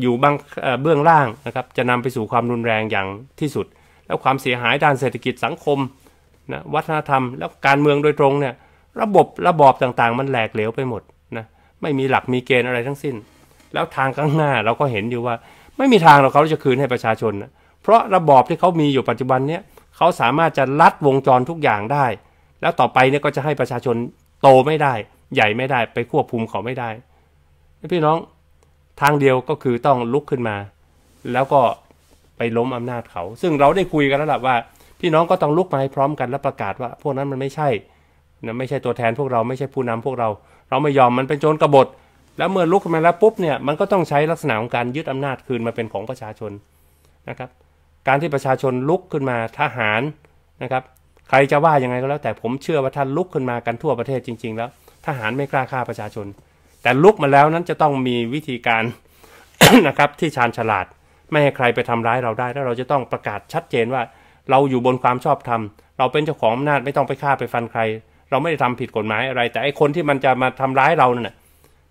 อยู่บางเบื้องล่างนะครับจะนำไปสู่ความรุนแรงอย่างที่สุด แล้วความเสียหายด้านเศรษฐกิจสังคมนะวัฒนธรรมแล้วการเมืองโดยตรงเนี่ยระบบระบอบต่างๆมันแหลกเหลวไปหมดนะไม่มีหลักมีเกณฑ์อะไรทั้งสิ้น แล้วทางข้างหน้าเราก็เห็นอยู่ว่า ไม่มีทางเราเขาจะคืนให้ประชาชนนะเพราะระบอบที่เขามีอยู่ปัจจุบันเนี่ยเขาสามารถจะลัดวงจรทุกอย่างได้ แล้วต่อไปเนี่ยก็จะให้ประชาชนโตไม่ได้ ใหญ่ไม่ได้ ไปควบคุมเขาไม่ได้ พี่น้อง ทางเดียวก็คือต้องลุกขึ้นมา แล้วก็ไปล้มอำนาจเขา ซึ่งเราได้คุยกันแล้วล่ะว่าพี่น้องก็ต้องลุกมาให้พร้อมกัน และประกาศว่าพวกนั้นมันไม่ใช่นะไม่ใช่ตัวแทน พวกเราไม่ใช่ผู้นำพวกเรา เราไม่ยอมมันเป็นโจรกบฏ แล้วเมื่อลุกมาแล้วปุ๊บเนี่ยมันก็ต้องใช้ลักษณะของการยึดอำนาจคืนมาเป็นของประชาชนนะครับ การที่ประชาชนลุกขึ้นมาทหารนะครับ ใครจะว่ายังไงก็แล้ว แต่ผมเชื่อว่าท่านลุกขึ้นมากันทั่วประเทศจริง ๆ แล้วทหารไม่กล้าฆ่าประชาชน แต่ลุกมาแล้วนั้นจะต้องมีวิธีการนะครับที่ชาญฉลาด ไม่ให้ใครไปทำร้ายเราได้ แล้วเราจะต้องประกาศชัดเจนว่าเราอยู่บนความชอบธรรมเราเป็นเจ้าของอำนาจไม่ต้องไปฆ่าไปฟันใคร เราไม่ได้ทำผิดกฎหมายอะไร แต่ไอ้คนที่มันจะมาทำร้ายเราเนี่ย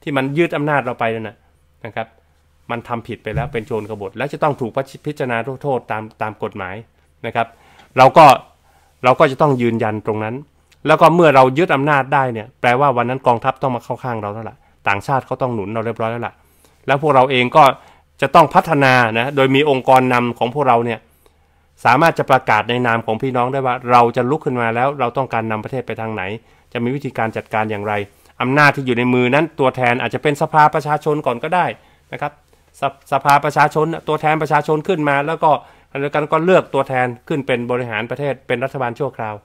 ที่มันยืดอำนาจเราไปนั่นนะครับ มันทำผิดไปแล้วเป็นโจรกบฏ และจะต้องถูกพิจารณาโทษตามตามกฎหมายนะครับ เราก็เราก็จะต้องยืนยันตรงนั้น แล้วก็เมื่อเรายึดอำนาจได้เนี่ยแปลว่าวันนั้นกองทัพต้องมาเข้าข้าง เราแล้วล่ะต่างชาติเขาต้องหนุนเราเรียบร้อยแล้วล่ะแล้วพวกเราเองก็จะต้องพัฒนานะโดยมีองค์กรนำของพวกเราเนี่ยสามารถจะประกาศในนามของพี่น้องได้ว่าเราจะลุกขึ้นมาแล้วเราต้องการนำประเทศไปทางไหนจะมีวิธีการจัดการอย่างไร อำนาจที่อยู่ในมือนั้น ตัวแทนอาจจะเป็นสภาประชาชนก่อนก็ได้นะครับสสภาประชาชนตัวแทนประชาชนขึ้นมา แล้วก็ขณะกันก็เลือกตัวแทนขึ้นเป็นบริหารประเทศเป็นรัฐบาลชั่วคราว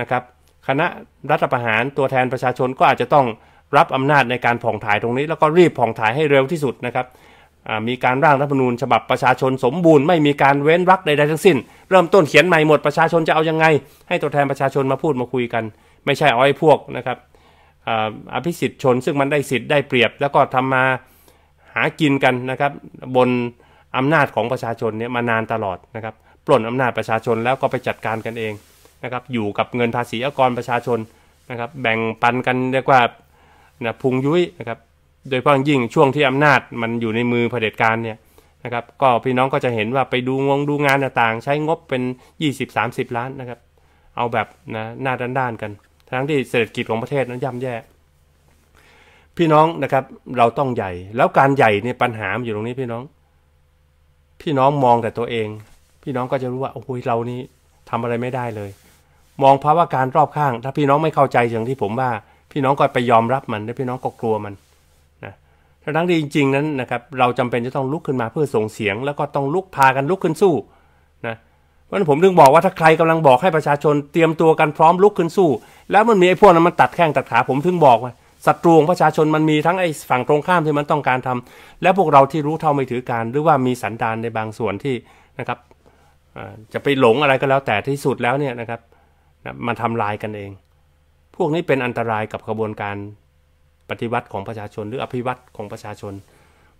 นะครับ คณะรัฐประหารตัวแทนประชาชนก็อาจจะต้องรับอำนาจในการผ่องถ่ายตรงนี้ แล้วก็รีบผ่องถ่ายให้เร็วที่สุดนะครับมีการร่างรัฐธรรมนูญฉบับประชาชนสมบูรณ์ไม่มีการเว้นรักใดๆทั้งสิ้น เริ่มต้นเขียนใหม่หมดประชาชนจะเอายังไงให้ตัวแทนประชาชนมาพูดมาคุยกัน ไม่ใช่เอาไอ้พวกนะครับอภิสิทธิ์ชนซึ่งมันได้สิทธิ์ได้เปรียบ แล้วก็ทำมาหากินกันนะครับ บนอำนาจของประชาชนเนี่ยมานานตลอดนะครับปล้นอำนาจประชาชนแล้วก็ไปจัดการกันเองนะครับ อยู่กับเงินภาษีอากรประชาชนนะครับ แบ่งปันกันเรียกว่านะพุงยุ้ยนะครับโดยเพพาะยิ่งช่วงที่อำนาจมันอยู่ในมือเผด็จการเนี่ยนะครับ ก็พี่น้องก็จะเห็นว่าไปดูงงดูงานต่างใช้งบเป็น20-30 ล้านนะครับ เอาแบบนะหน้าด้านๆกัน ทั้งที่เศรษฐกิจของประเทศนั้นย่ำแย่พี่น้องนะครับ เราต้องใหญ่ แล้วการใหญ่เนี่ยปัญหาอยู่ตรงนี้พี่น้อง พี่น้องมองแต่ตัวเอง พี่น้องก็จะรู้ว่าโอ้ยเรานี่ทำอะไรไม่ได้เลย มองภาวะการรอบข้าง ถ้าพี่น้องไม่เข้าใจอย่างที่ผมว่า พี่น้องก็ไปยอมรับมันแล้วพี่น้องก็กลัวมันทั้งที่จริง ๆ นั้นนะครับ เราจำเป็นจะต้องลุกขึ้นมาเพื่อส่งเสียง แล้วก็ต้องลุกพากันลุกขึ้นสู้นะเพราะนั้นผมถึงบอกว่าถ้าใครกำลังบอกให้ประชาชนเตรียมตัวกันพร้อมลุกขึ้นสู้แล้วมันมีไอ้พวกนั้นมันตัดแข้งตัดขาผมถึงบอกว่าศัตรูของประชาชนมันมีทั้งไอ้ฝั่งตรงข้ามที่มันต้องการทำ และพวกเราที่รู้เท่าไม่ถือการ หรือว่ามีสันดานในบางส่วนที่นะครับจะไปหลงอะไรก็แล้วแต่ที่สุดแล้วเนี่ยนะครับ มันทำลายกันเอง พวกนี้เป็นอันตรายกับกระบวนการปฏิวัติของ ประชาชน หรืออภิวัตของประชาชน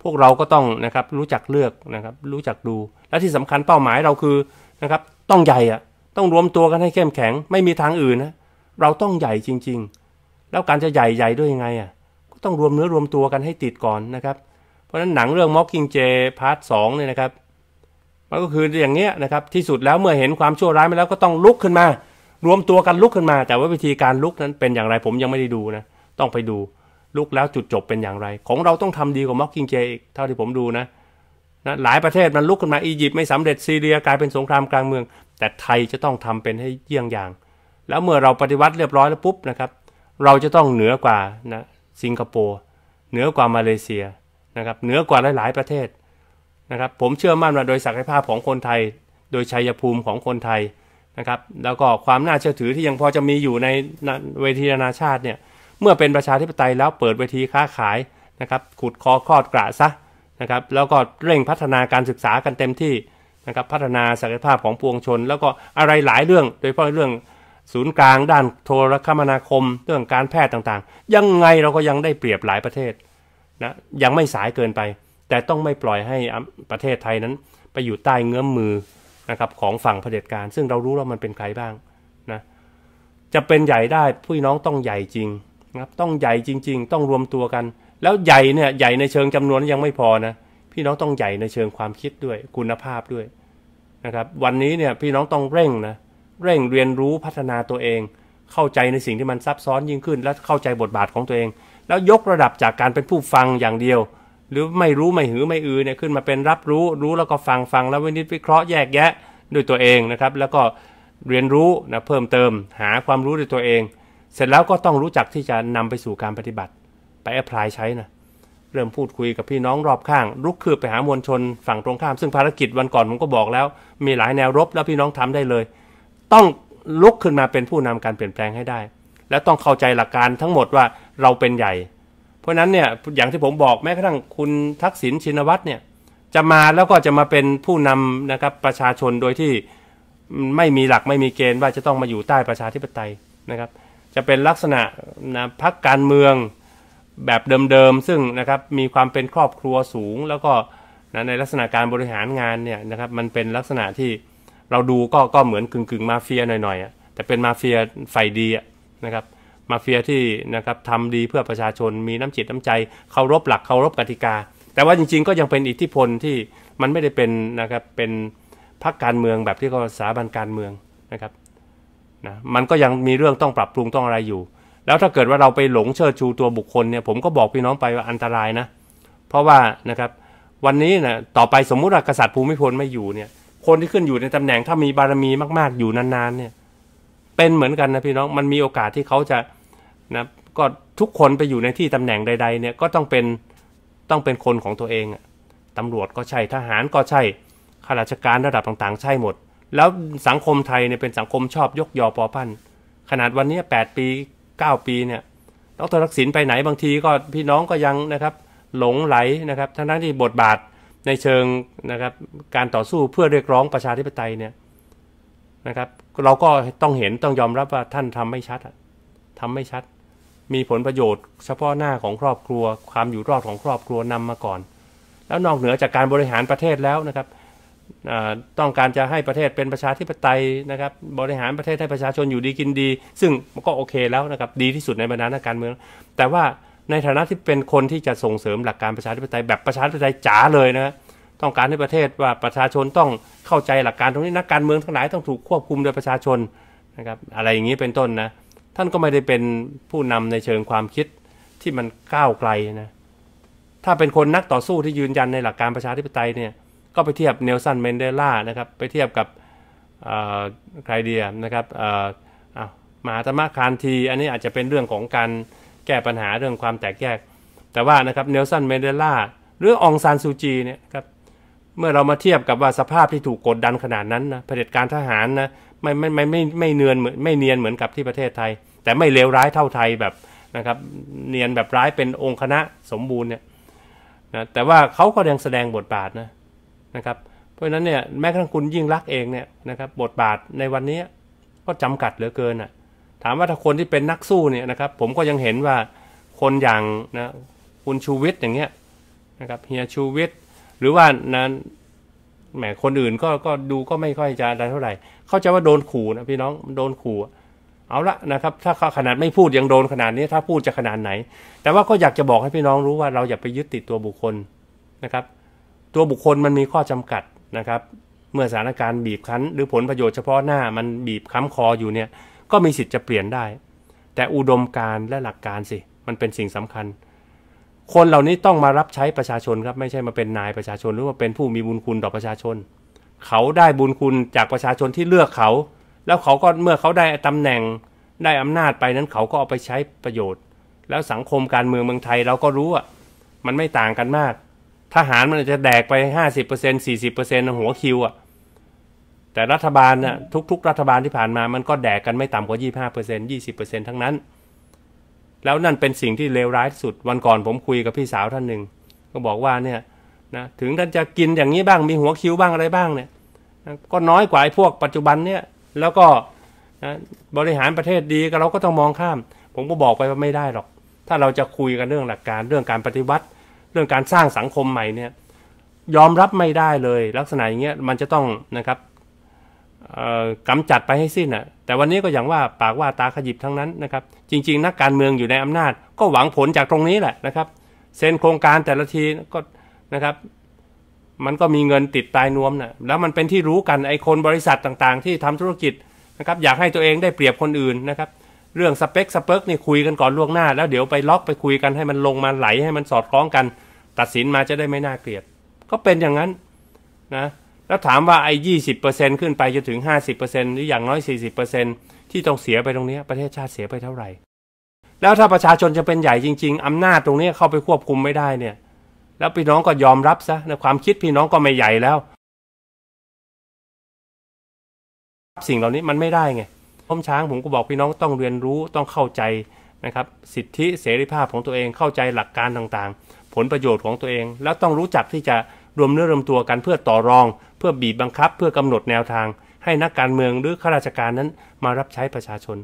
พวกเราก็ต้องนะครับรู้จักเลือกนะครับรู้จักดู และที่สำคัญเป้าหมายเราคือนะครับต้องใหญ่อะต้องรวมตัวกันให้เข้มแข็ง ไม่มีทางอื่นนะ เราต้องใหญ่จริง ๆ แล้วการจะใหญ่ใหญ่ด้วยยังไงอะก็ต้องรวมเนื้อรวมตัวกันให้ติดก่อนนะครับ เพราะฉะนั้นหนังเรื่อง Mocking Jay Part 2เนี่ยนะครับ มันก็คืออย่างเงี้ยนะครับที่สุดแล้วเมื่อเห็นความชั่วร้ายมาแล้วก็ต้องลุกขึ้นมา รวมตัวกันลุกขึ้นมา แต่ว่าวิธีการลุกนั้นเป็นอย่างไรผมยังไม่ได้ดูนะ ต้องไปดูลุกแล้วจุดจบเป็นอย่างไร ของเราต้องทำดีกว่ามอคกิงเจอีกเท่าที่ผมดูนะนะหลายประเทศมันลุกขึ้นมาอียิปต์ไม่สำเร็จซีเรียกลายเป็นสงครามกลางเมือง แต่ไทยจะต้องทำเป็นให้เยี่ยงอย่าง แล้วเมื่อเราปฏิวัติเรียบร้อยแล้วปุ๊บนะครับ เราจะต้องเหนือกว่านะสิงคโปร์ เหนือกว่ามาเลเซียนะครับเหนือกว่าหลายๆประเทศนะครับผมเชื่อมั่นว่าโดยศักยภาพของคนไทย โดยชัยภูมิของคนไทยนะครับแล้วก็ความน่าเชื่อถือที่ยังพอจะมีอยู่ในเวทีนานาชาติเนี่ยเมื่อเป็นประชาธิปไตยแล้วเปิดเวทีค้าขายนะครับขุดคอคอดกระซะนะครับแล้วก็เร่งพัฒนาการศึกษากันเต็มที่นะครับพัฒนาศักยภาพของปวงชนแล้วก็อะไรหลายเรื่อง โดยเฉพาะเรื่องศูนย์กลางด้านโทรคมนาคม เรื่องการแพทย์ต่างๆ ยังไงเราก็ยังได้เปรียบหลายประเทศนะยังไม่สายเกินไป แต่ต้องไม่ปล่อยให้ประเทศไทยนั้น ไปอยู่ใต้เงื้อมมือนะครับของฝั่งเผด็จการซึ่งเรารู้ว่ามันเป็นใครบ้างนะจะเป็นใหญ่ได้พี่น้องต้องใหญ่จริงนะต้องใหญ่จริง ๆ ต้องรวมตัวกัน แล้วใหญ่เนี่ยใหญ่ในเชิงจำนวนยังไม่พอนะพี่น้องต้องใหญ่ในเชิงความคิดด้วยคุณภาพด้วยนะครับวันนี้เนี่ยพี่น้องต้องเร่งนะเร่งเรียนรู้พัฒนาตัวเอง เข้าใจในสิ่งที่มันซับซ้อนยิ่งขึ้นและเข้าใจบทบาทของตัวเอง แล้วยกระดับจากการเป็นผู้ฟังอย่างเดียว หรือไม่รู้ ไม่หือไม่อือเนี่ยขึ้นมาเป็นรับรู้รู้แล้วก็ฟังฟัง แล้ววินิจวิเคราะห์แยกแยะด้วยตัวเองนะครับแล้วก็เรียนรู้นะเพิ่มเติมหาความรู้ด้วยตัวเองเสร็จแล้วก็ต้องรู้จักที่จะนำไปสู่การปฏิบัติไปแอพพลายใช้นะเริ่มพูดคุยกับพี่น้องรอบข้าง ลุกคืบไปหามวลชนฝั่งตรงข้าม ซึ่งภารกิจวันก่อนผมก็บอกแล้ว มีหลายแนวรบแล้วพี่น้องทำได้เลย ต้องลุกขึ้นมาเป็นผู้นำการเปลี่ยนแปลงให้ได้ และต้องเข้าใจหลักการทั้งหมดว่าเราเป็นใหญ่ เพราะนั้นเนี่ยอย่างที่ผมบอกแม้กระทั่งคุณทักษิณชินวัตรเนี่ย จะมาแล้วก็จะมาเป็นผู้นำนะครับประชาชนโดยที่ไม่มีหลักไม่มีเกณฑ์ว่าจะต้องมาอยู่ใต้ประชาธิปไตยนะครับจะเป็นลักษณะนะพักการเมืองแบบเดิมๆ ซึ่งนะครับมีความเป็นครอบครัวสูงแล้วก็นะในลักษณะการบริหารงานเนี่ยนะครับมันเป็นลักษณะที่เราดูก็ก็เหมือนกึ่งก่งมาเฟียหน่อยๆแต่เป็นมาเฟียฝ่ายดีนะครับ มาเฟียที่นะครับทำดีเพื่อประชาชนมีน้ำจิต น้ำใจเคารพหลักเคารพกติกา แต่ว่าจริงๆก็ยังเป็นอิทธิพลที่มันไม่ได้เป็นนะครับเป็นพรรคการเมืองแบบที่เขาสถาบันการเมืองนะครับนะมันก็ยังมีเรื่องต้องปรับปรุงต้องอะไรอยู่ แล้วถ้าเกิดว่าเราไปหลงเชิดชูตัวบุคคลเนี่ยผมก็บอกพี่น้องไปว่าอันตรายนะ เพราะว่านะครับวันนี้นะต่อไปสมมุติากษัตริย์ภูมิพลไม่อยู่เนี่ยคนที่ขึ้นอยู่ในตำแหน่งถ้ามีบารมีมากๆอยู่นานๆเนี่ยเป็นเหมือนกันนะพี่น้องมันมีโอกาสที่เขาจะนะก็ทุกคนไปอยู่ในที่ตำแหน่งใดๆเนี่ยก็ต้องเป็นต้องเป็นคนของตัวเองตำรวจก็ใช่ทหารก็ใช่ข้าราชการระดับต่างๆ ใช่หมดแล้วสังคมไทยเนี่ยเป็นสังคมชอบยกยอปอพันขนาดวันนี้แปดปีเก้าปีเนี่ย ดรทักษิณไปไหนบางทีก็พี่น้องก็ยังนะครับ หลงไหลนะครับ ทั้งนั้นที่บทบาทในเชิงนะครับ การต่อสู้เพื่อเรียกร้องประชาธิปไตยเนี่ยนะครับ เราก็ต้องเห็นต้องยอมรับว่าท่านทำไม่ชัดทำไม่ชัด มีผลประโยชน์เฉพาะหน้าของครอบครัว ความอยู่รอดของครอบครัวนำมาก่อน แล้วนอกเหนือจากการบริหารประเทศแล้วนะครับต้องการจะให้ประเทศเป็นประชาธิปไตยนะครับ บริหารประเทศให้ประชาชนอยู่ดีกินดี ซึ่งก็โอเคแล้วนะครับ ดีที่สุดในบรรดานักการเมืองแต่ว่าในฐานะที่เป็นคนที่จะส่งเสริมหลักการประชาธิปไตยแบบประชาธิปไตยจ๋าเลยนะต้องการให้ประเทศว่าประชาชนต้องเข้าใจหลักการตรงนี้นักการเมืองทั้งหลายต้องถูกควบคุมโดยประชาชนนะครับอะไรอย่างนี้เป็นต้นนะ ท่านก็ไม่ได้เป็นผู้นำในเชิงความคิดที่มันก้าวไกลนะถ้าเป็นคนนักต่อสู้ที่ยืนยันในหลักการประชาธิปไตยเนี่ยก็ไปเทียบเนลสันเมนเดล่านะครับ ไปเทียบกับใครเดียนะครับมหาธรรมคานทีอันนี้อาจจะเป็นเรื่องของการแก้ปัญหาเรื่องความแตกแยกแต่ว่านะครับเนลสันเมนเดล่าหรือองซานซูจีเนี่ยครับเมื่อเรามาเทียบกับว่าสภาพที่ถูกกดดันขนาดนั้นนะเผด็จการทหารนะไม่ไม่ไม่ไม่ไม่เนีอนเหมือนไม่เนียนเหมือนกับที่ประเทศไทย แต่ไม่เลวร้ายเท่าไทยแบบนะครับเนียนแบบร้ายเป็นองค์คณะสมบูรณ์เนี่ยนะแต่ว่าเขาก็ยังแสดงบทบาทนะนะครับเพราะฉะนั้นเนี่ยแม้กระทั่งคุณยิ่งรักเองเนี่ยนะครับ บทบาทในวันนี้ ก็ จำกัดเหลือเกินอ่ะ ถามว่าถ้าคนที่เป็นนักสู้เนี่ยนะครับ ผมก็ยังเห็นว่าคนอย่างนะคุณชูวิทย์อย่างเงี้ยนะครับเฮียชูวิทย์หรือว่านั้นแหมคนอื่นก็ก็ดูก็ไม่ค่อยจะได้เท่าไหร่ เข้าใจว่าโดนขู่นะพี่ น้องโดนขู่เอาละนะครับ ถ้าขนาดไม่พูดยังโดนขนาดนี้ถ้าพูดจะขนาดไหน แต่ว่าก็อยากจะบอกให้พี่น้องรู้ว่าเราอย่าไปยึดติดตัวบุคคลนะครับตัวบุคคลมันมีข้อจำกัดนะครับ เมื่อสถานการณ์บีบคั้น หรือผลประโยชน์เฉพาะหน้ามันบีบค้ำคออยู่เนี่ย ก็มีสิทธิ์จะเปลี่ยนได้ แต่อุดมการและหลักการสิ มันเป็นสิ่งสำคัญ คนเหล่านี้ต้องมารับใช้ประชาชนครับ ไม่ใช่มาเป็นนายประชาชนหรือว่าเป็นผู้มีบุญคุณต่อประชาชน เขาได้บุญคุณจากประชาชนที่เลือกเขา แล้วเขาก็เมื่อเขาได้ตำแหน่ง ได้อำนาจไปนั้นเขาก็เอาไปใช้ประโยชน์ แล้วสังคมการเมืองเมืองไทยเราก็รู้อ่ะมันไม่ต่างกันมากทหารมันจะแดกไปห้าสิบเปอร์เซ็นสี่สิบเปอร์เซ็นหัวคิวอ่ะแต่รัฐบาลน่ะทุก ๆ รัฐบาลที่ผ่านมามันก็แดกกันไม่ต่ำกว่ายยีี่่สิเเปปออรร์์ซ็นเซ็นทั้งนั้น แล้วนั่นเป็นสิ่งที่เลวร้ายที่สุดวันก่อนผมคุยกับพี่สาวท่านหนึ่ง ก็บอกว่าเนี่ยนะถึงท่านจะกินอย่างนี้บ้างมีหัวคิ้วบ้างอะไรบ้างเนี่ยนะก็น้อยกว่าไอ้พวกปัจจุบันเนี่ย แล้วก็นะบริหารประเทศดีก็เราก็ต้องมองข้าม ผมก็บอกไปว่าไม่ได้หรอก ถ้าเราจะคุยกันเรื่องหลักการเรื่องการปฏิวัติเรื่องการสร้างสังคมใหม่เนี่ยยอมรับไม่ได้เลย ลักษณะอย่างเงี้ยมันจะต้องนะครับกำจัดไปให้สิ้นอ่ะแต่วันนี้ก็อย่างว่าปากว่าตาขยิบทั้งนั้นนะครับ จริง ๆ นักการเมืองอยู่ในอำนาจ ก็หวังผลจากตรงนี้แหละนะครับเซ็นโครงการแต่ละทีก็นะครับมันก็มีเงินติดตายนวมนะ่ะแล้วมันเป็นที่รู้กันไอ้คนบริษัทต่างๆที่ทำธุรกิจนะครับ อยากให้ตัวเองได้เปรียบคนอื่นนะครับเรื่องสเปคสเปคนี่คุยกันก่อนล่วงหน้าแล้วเดี๋ยวไปล็อกไปคุยกันให้มันลงมาไหลให้มันสอดคล้องกัน ตัดสินมาจะได้ไม่น่าเกลียด ก็เป็นอย่างนั้นนะแล้วถามว่าไอ้ยี่สิบเปอร์เซ็นขึ้นไปจะถึงห้าสิบเปอร์เซ็นหรืออย่างน้อยสี่สิบเปอร์เซ็นที่ต้องเสียไปตรงนี้ ประเทศชาติเสียไปเท่าไหร่ แล้วถ้าประชาชนจะเป็นใหญ่จริงๆ อำนาจตรงนี้เข้าไปควบคุมไม่ได้เนี่ย แล้วพี่น้องก็ยอมรับซะในความคิดพี่น้องก็ไม่ใหญ่แล้ว สิ่งเหล่านี้มันไม่ได้ไงพ้มช้างผมก็บอกพี่น้องต้องเรียนรู้ต้องเข้าใจนะครับ สิทธิเสรีภาพของตัวเองเข้าใจหลักการต่างๆ ผลประโยชน์ของตัวเองแล้วต้องรู้จักที่จะรวมเนื้อรวมตัวกันเพื่อต่อรอง เพื่อบีบบังคับเพื่อกำหนดแนวทาง ให้นักการเมืองหรือข้าราชการนั้นมารับใช้ประชาชน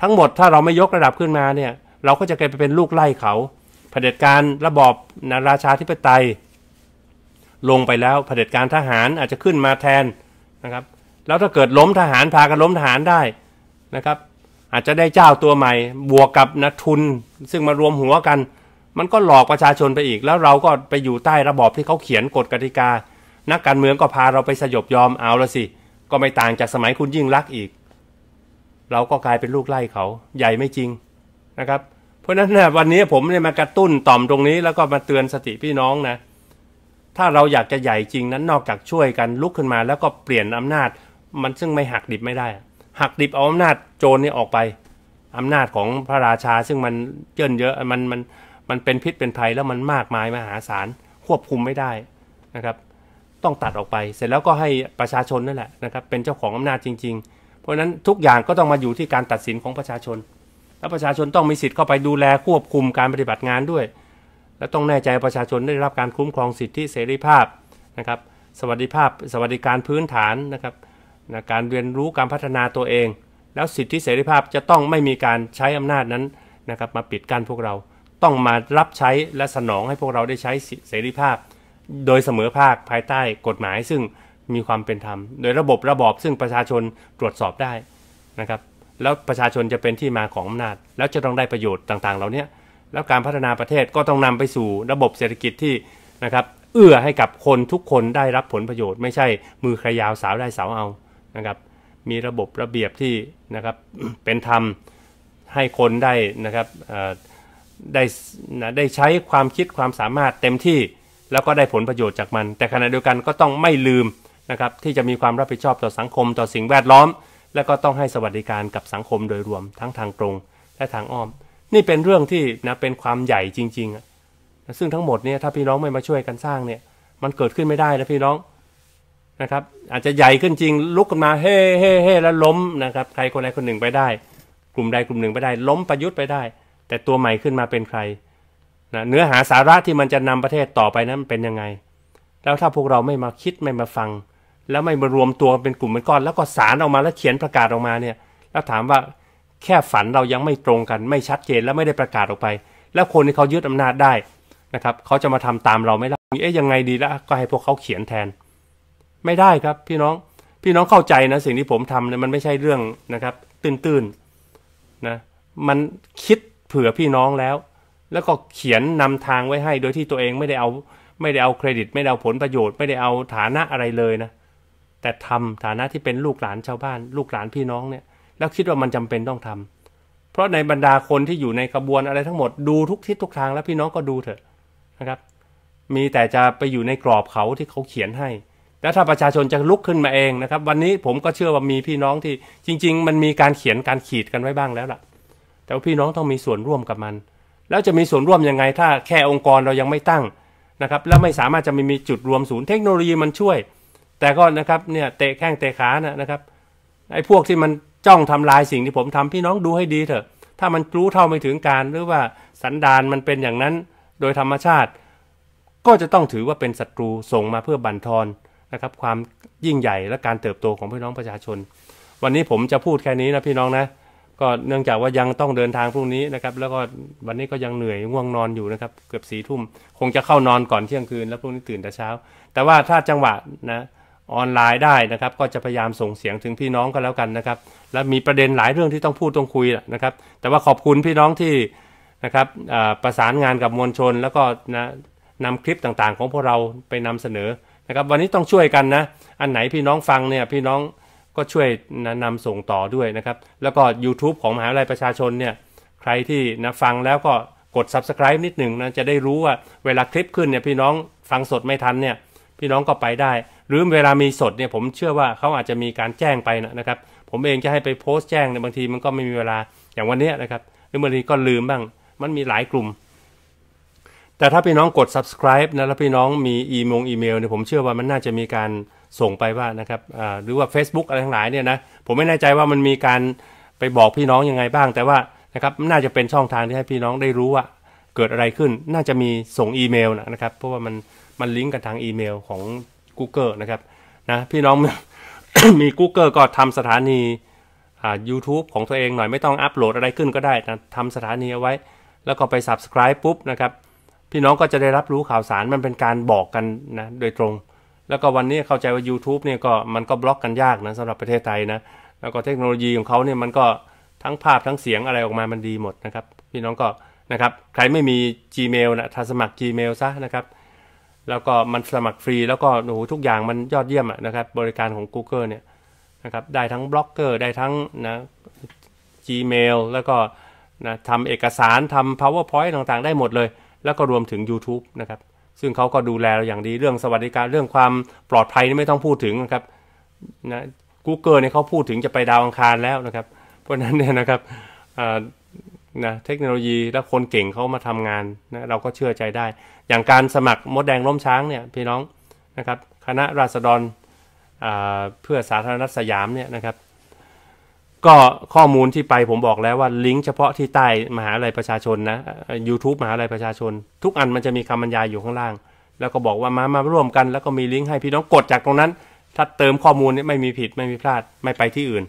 ทั้งหมดถ้าเราไม่ยกระดับขึ้นมาเนี่ยเราก็จะกลายไปเป็นลูกไล่เขาเผด็จการระบอบนาราชาธิปไตย ลงไปแล้วเผด็จการทหารอาจจะขึ้นมาแทนนะครับแล้วถ้าเกิดล้มทหารพากันล้มทหารได้นะครับ อาจจะได้เจ้าตัวใหม่ บวกกับนะทุน ซึ่งมารวมหัวกัน มันก็หลอกประชาชนไปอีก แล้วเราก็ไปอยู่ใต้ระบอบที่เขาเขียนกฎกติกา นักการเมืองก็พาเราไปสยบยอมเอาละสิ ก็ไม่ต่างจากสมัยคุณยิ่งรักอีก เราก็กลายเป็นลูกไล่เขา ใหญ่ไม่จริงนะครับ เพราะฉะนั้นนะวันนี้ผมเนี่ยมากระตุ้นต่อมตรงนี้ แล้วก็มาเตือนสติพี่น้องนะ ถ้าเราอยากจะใหญ่จริงนั้นนอกจากช่วยกันลุกขึ้นมา แล้วก็เปลี่ยนอำนาจมันซึ่งไม่หักดิบไม่ได้ หักดิบเอาอำนาจโจรนี่ออกไป อำนาจของพระราชา ซึ่งมันเจิ้นเยอะ มัน มัน มันเป็นพิษเป็นภัยแล้วมันมากมาย มหาศาลควบคุมไม่ได้นะครับ ต้องตัดออกไป เสร็จแล้วก็ให้ประชาชนนั่นแหละนะครับ เป็นเจ้าของอำนาจจริงๆ เพราะนั้นทุกอย่างก็ต้องมาอยู่ที่การตัดสินของประชาชน แล้วประชาชนต้องมีสิทธิ์เข้าไปดูแลควบคุมการปฏิบัติงานด้วย และต้องแน่ใจประชาชนได้รับการคุ้มครองสิทธิเสรีภาพนะครับ สวัสดิภาพ สวัสดิการพื้นฐานนะครับนะการเรียนรู้การพัฒนาตัวเอง แล้วสิทธิเสรีภาพจะต้องไม่มีการใช้อำนาจนั้นนะครับมาปิดกั้นพวกเราต้องมารับใช้และสนองให้พวกเราได้ใช้เสรีภาพ โดยเสมอภาคภายใต้กฎหมายซึ่งมีความเป็นธรรมโดยระบบระบอบซึ่งประชาชนตรวจสอบได้นะครับแล้วประชาชนจะเป็นที่มาของอำนาจ แล้วจะต้องได้ประโยชน์ต่างๆ เหล่านี้ แล้วการพัฒนาประเทศก็ต้องนำไปสู่ระบบเศรษฐกิจที่นะครับเอื้อให้กับคนทุกคนได้รับผลประโยชน์ไม่ใช่ มือใครยาวสาวได้สาวเอานะครับมีระบบระเบียบที่นะครับเป็นธรรมให้คนได้นะครับได้ได้ใช้ความคิดความสามารถเต็มที่ แล้วก็ได้ผลประโยชน์จากมัน แต่ขณะเดียวกันก็ต้องไม่ลืมนะครับที่จะมีความรับผิดชอบต่อสังคมต่อสิ่งแวดล้อม และก็ต้องให้สวัสดิการกับสังคมโดยรวม ทั้งทางตรงและทางอ้อม นี่เป็นเรื่องที่นะเป็นความใหญ่จริงๆซึ่งทั้งหมดเนี่ยถ้าพี่น้องไม่มาช่วยกันสร้างเนี่ยมันเกิดขึ้นไม่ได้นะพี่น้องนะครับอาจจะใหญ่ขึ้นจริงลุกขึ้นมาเฮ่เฮ่เฮ่แล้วล้มนะครับใครคนใดคนหนึ่งไปได้ กลุ่มใดกลุ่มหนึ่งไปได้ ล้มประยุทธ์ไปได้ แต่ตัวใหม่ขึ้นมาเป็นใครนะเนื้อหาสาระที่มันจะนำประเทศต่อไปนั้นเป็นยังไง แล้วถ้าพวกเราไม่มาคิดไม่มาฟัง แล้วไม่มารวมตัวเป็นกลุ่มเป็นก้อน แล้วก็สารออกมาแล้วเขียนประกาศออกมาเนี่ยแล้วถามว่าแค่ฝันเรายังไม่ตรงกัน ไม่ชัดเจนและไม่ได้ประกาศออกไป แล้วคนที่เขายึดอำนาจได้นะครับเขาจะมาทำตามเราไม่ได้เอ๊ยยังไงดีละก็ให้พวกเขาเขียนแทนไม่ได้ครับพี่น้อง พี่น้องเข้าใจนะ สิ่งที่ผมทำเนี่ยมันไม่ใช่เรื่องนะครับ ตื้นๆนะมันคิดเผื่อพี่น้องแล้ว แล้วก็เขียนนำทางไว้ให้ โดยที่ตัวเองไม่ได้เอา ไม่ได้เอาเครดิต ไม่ได้เอาผลประโยชน์ไม่ได้เอาฐานะอะไรเลยนะ แต่ทำฐานะที่เป็นลูกหลานชาวบ้าน ลูกหลานพี่น้องเนี่ย แล้วคิดว่ามันจำเป็นต้องทำ เพราะในบรรดาคนที่อยู่ในกระบวนอะไรทั้งหมดดูทุกทิศทุกทาง แล้วพี่น้องก็ดูเถอะนะครับ มีแต่จะไปอยู่ในกรอบเขาที่เขาเขียนให้แล้วถ้าประชาชนจะลุกขึ้นมาเองนะครับ วันนี้ผมก็เชื่อว่ามีพี่น้องที่จริงๆมันมีการเขียนการขีดกันไว้บ้างแล้วล่ะ แต่ว่าพี่น้องต้องมีส่วนร่วมกับมัน แล้วจะมีส่วนร่วมยังไงถ้าแค่องค์กรเรายังไม่ตั้งนะครับ แล้วไม่สามารถจะมีมีจุดรวมศูนย์เทคโนโลยีมันช่วย แต่ก็นะครับเนี่ยเตะแข้งเตะขานะนะครับไอ้พวกที่มันจ้องทำลายสิ่งที่ผมทำพี่น้องดูให้ดีเถอะถ้ามันรู้เท่าไม่ถึงการหรือว่าสันดานมันเป็นอย่างนั้น โดยธรรมชาติ ก็จะต้องถือว่าเป็นศัตรูส่งมาเพื่อบั่นทอนนะครับความยิ่งใหญ่และการเติบโตของพี่น้องประชาชน วันนี้ผมจะพูดแค่นี้นะพี่น้องนะก็เนื่องจากว่ายังต้องเดินทางพรุ่งนี้นะครับแล้วก็วันนี้ก็ยังเหนื่อยง่วงนอนอยู่นะครับเกือบสี่ทุ่มคงจะเข้านอนก่อนเที่ยงคืนแล้วพรุ่งนี้ตื่นแต่เช้า แต่ว่าถ้าจังหวะนะออนไลน์ได้นะครับก็จะพยายามส่งเสียงถึงพี่น้องก็แล้วกันนะครับและมีประเด็นหลายเรื่องที่ต้องพูดต้องคุยนะครับแต่ว่าขอบคุณพี่น้องที่นะครับประสานงานกับมวลชน แล้วก็นะนำคลิปต่างๆ ของพวกเราไปนำเสนอนะครับวันนี้ต้องช่วยกันนะอันไหนพี่น้องฟังเนี่ยพี่น้องก็ช่วยนำส่งต่อด้วยนะครับแล้วก็ YouTube ของมหาวิทยาลัยประชาชนเนี่ยใครที่นะฟังแล้วก็กด Subscribe นิดหนึ่งนะจะได้รู้ว่าเวลาคลิปขึ้นเนี่ยพี่น้องฟังสดไม่ทันเนี่ยพี่น้องก็ไปได้ หรือเวลามีสดเนี่ยผมเชื่อว่าเขาอาจจะมีการแจ้งไปนะครับผมเองจะให้ไปโพสต์แจ้งเนี่ยบางทีมันก็ไม่มีเวลาอย่างวันนี้นะครับหรือบางทีก็ลืมบ้างมันมีหลายกลุ่มแต่ถ้าพี่น้องกด subscribe นะ แล้วพี่น้องมีอีเมลอีเมลเนี่ยผมเชื่อว่ามันน่าจะมีการส่งไปว่านะครับ หรือว่า Facebook อะไรทั้งหลายเนี่ยนะ ผมไม่แน่ใจว่ามันมีการไปบอกพี่น้องยังไงบ้าง แต่ว่านะครับ น่าจะเป็นช่องทางที่ให้พี่น้องได้รู้ว่าเกิดอะไรขึ้น น่าจะมีส่งอีเมลนะครับ เพราะว่ามันมันลิงก์กันทางอีเมลของ Google นะครับ นะ พี่น้องมี Google ก็ทำสถานี YouTube ของตัวเองหน่อย ไม่ต้องอัปโหลดอะไรขึ้นก็ได้นะทำสถานีเอาไว้ แล้วก็ไป subscribe ปุ๊บนะครับพี่น้องก็จะได้รับรู้ข่าวสารมันเป็นการบอกกันนะ โดยตรง แล้วก็วันนี้เข้าใจว่า YouTube เนี่ยก็มันก็บล็อกกันยากนะสำหรับประเทศไทยนะ แล้วก็เทคโนโลยีของเขาเนี่ย มันก็ทั้งภาพทั้งเสียงอะไรออกมามันดีหมดนะครับ พี่น้องก็นะครับ ใครไม่มี Gmail นะถ้าสมัคร Gmail ซะนะครับ แล้วก็มันสมัครฟรี แล้วก็หนูทุกอย่างมันยอดเยี่ยมนะครับบริการของ Google เนี่ยนะครับ ได้ทั้งบล็อกเกอร์ ได้ทั้งนะ Gmail แล้วก็นะทำเอกสารทำ PowerPoint ต่างๆ ได้หมดเลยแล้วก็รวมถึง YouTube นะครับ ซึ่งเขาก็ดูแลเราอย่างดีเรื่องสวัสดิการเรื่องความปลอดภัยนี่ไม่ต้องพูดถึงนะครับนะกูเกิลเนี่ยเขาพูดถึงจะไปดาวอังคารแล้วนะครับ เพราะนั้นเนี่ยนะครับนะ เทคโนโลยีและคนเก่งเขามาทำงานนะเราก็เชื่อใจได้ อย่างการสมัครมดแดงล้มช้างเนี่ยพี่น้องนะครับ คณะราษฎรเพื่อสาธารณรัฐสยามเนี่ยนะครับก็ข้อมูลที่ไปผมบอกแล้วว่าลิงก์เฉพาะที่ใต้มหาลัยประชาชนนะ YouTube มหาลัยประชาชน ทุกอันมันจะมีคำบรรยายอยู่ข้างล่าง แล้วก็บอกว่ามามาร่วมกันแล้วก็มีลิงก์ให้พี่น้องกดจากตรงนั้น ถ้าเติมข้อมูลนี่ไม่มีผิดไม่มีพลาดไม่ไปที่อื่น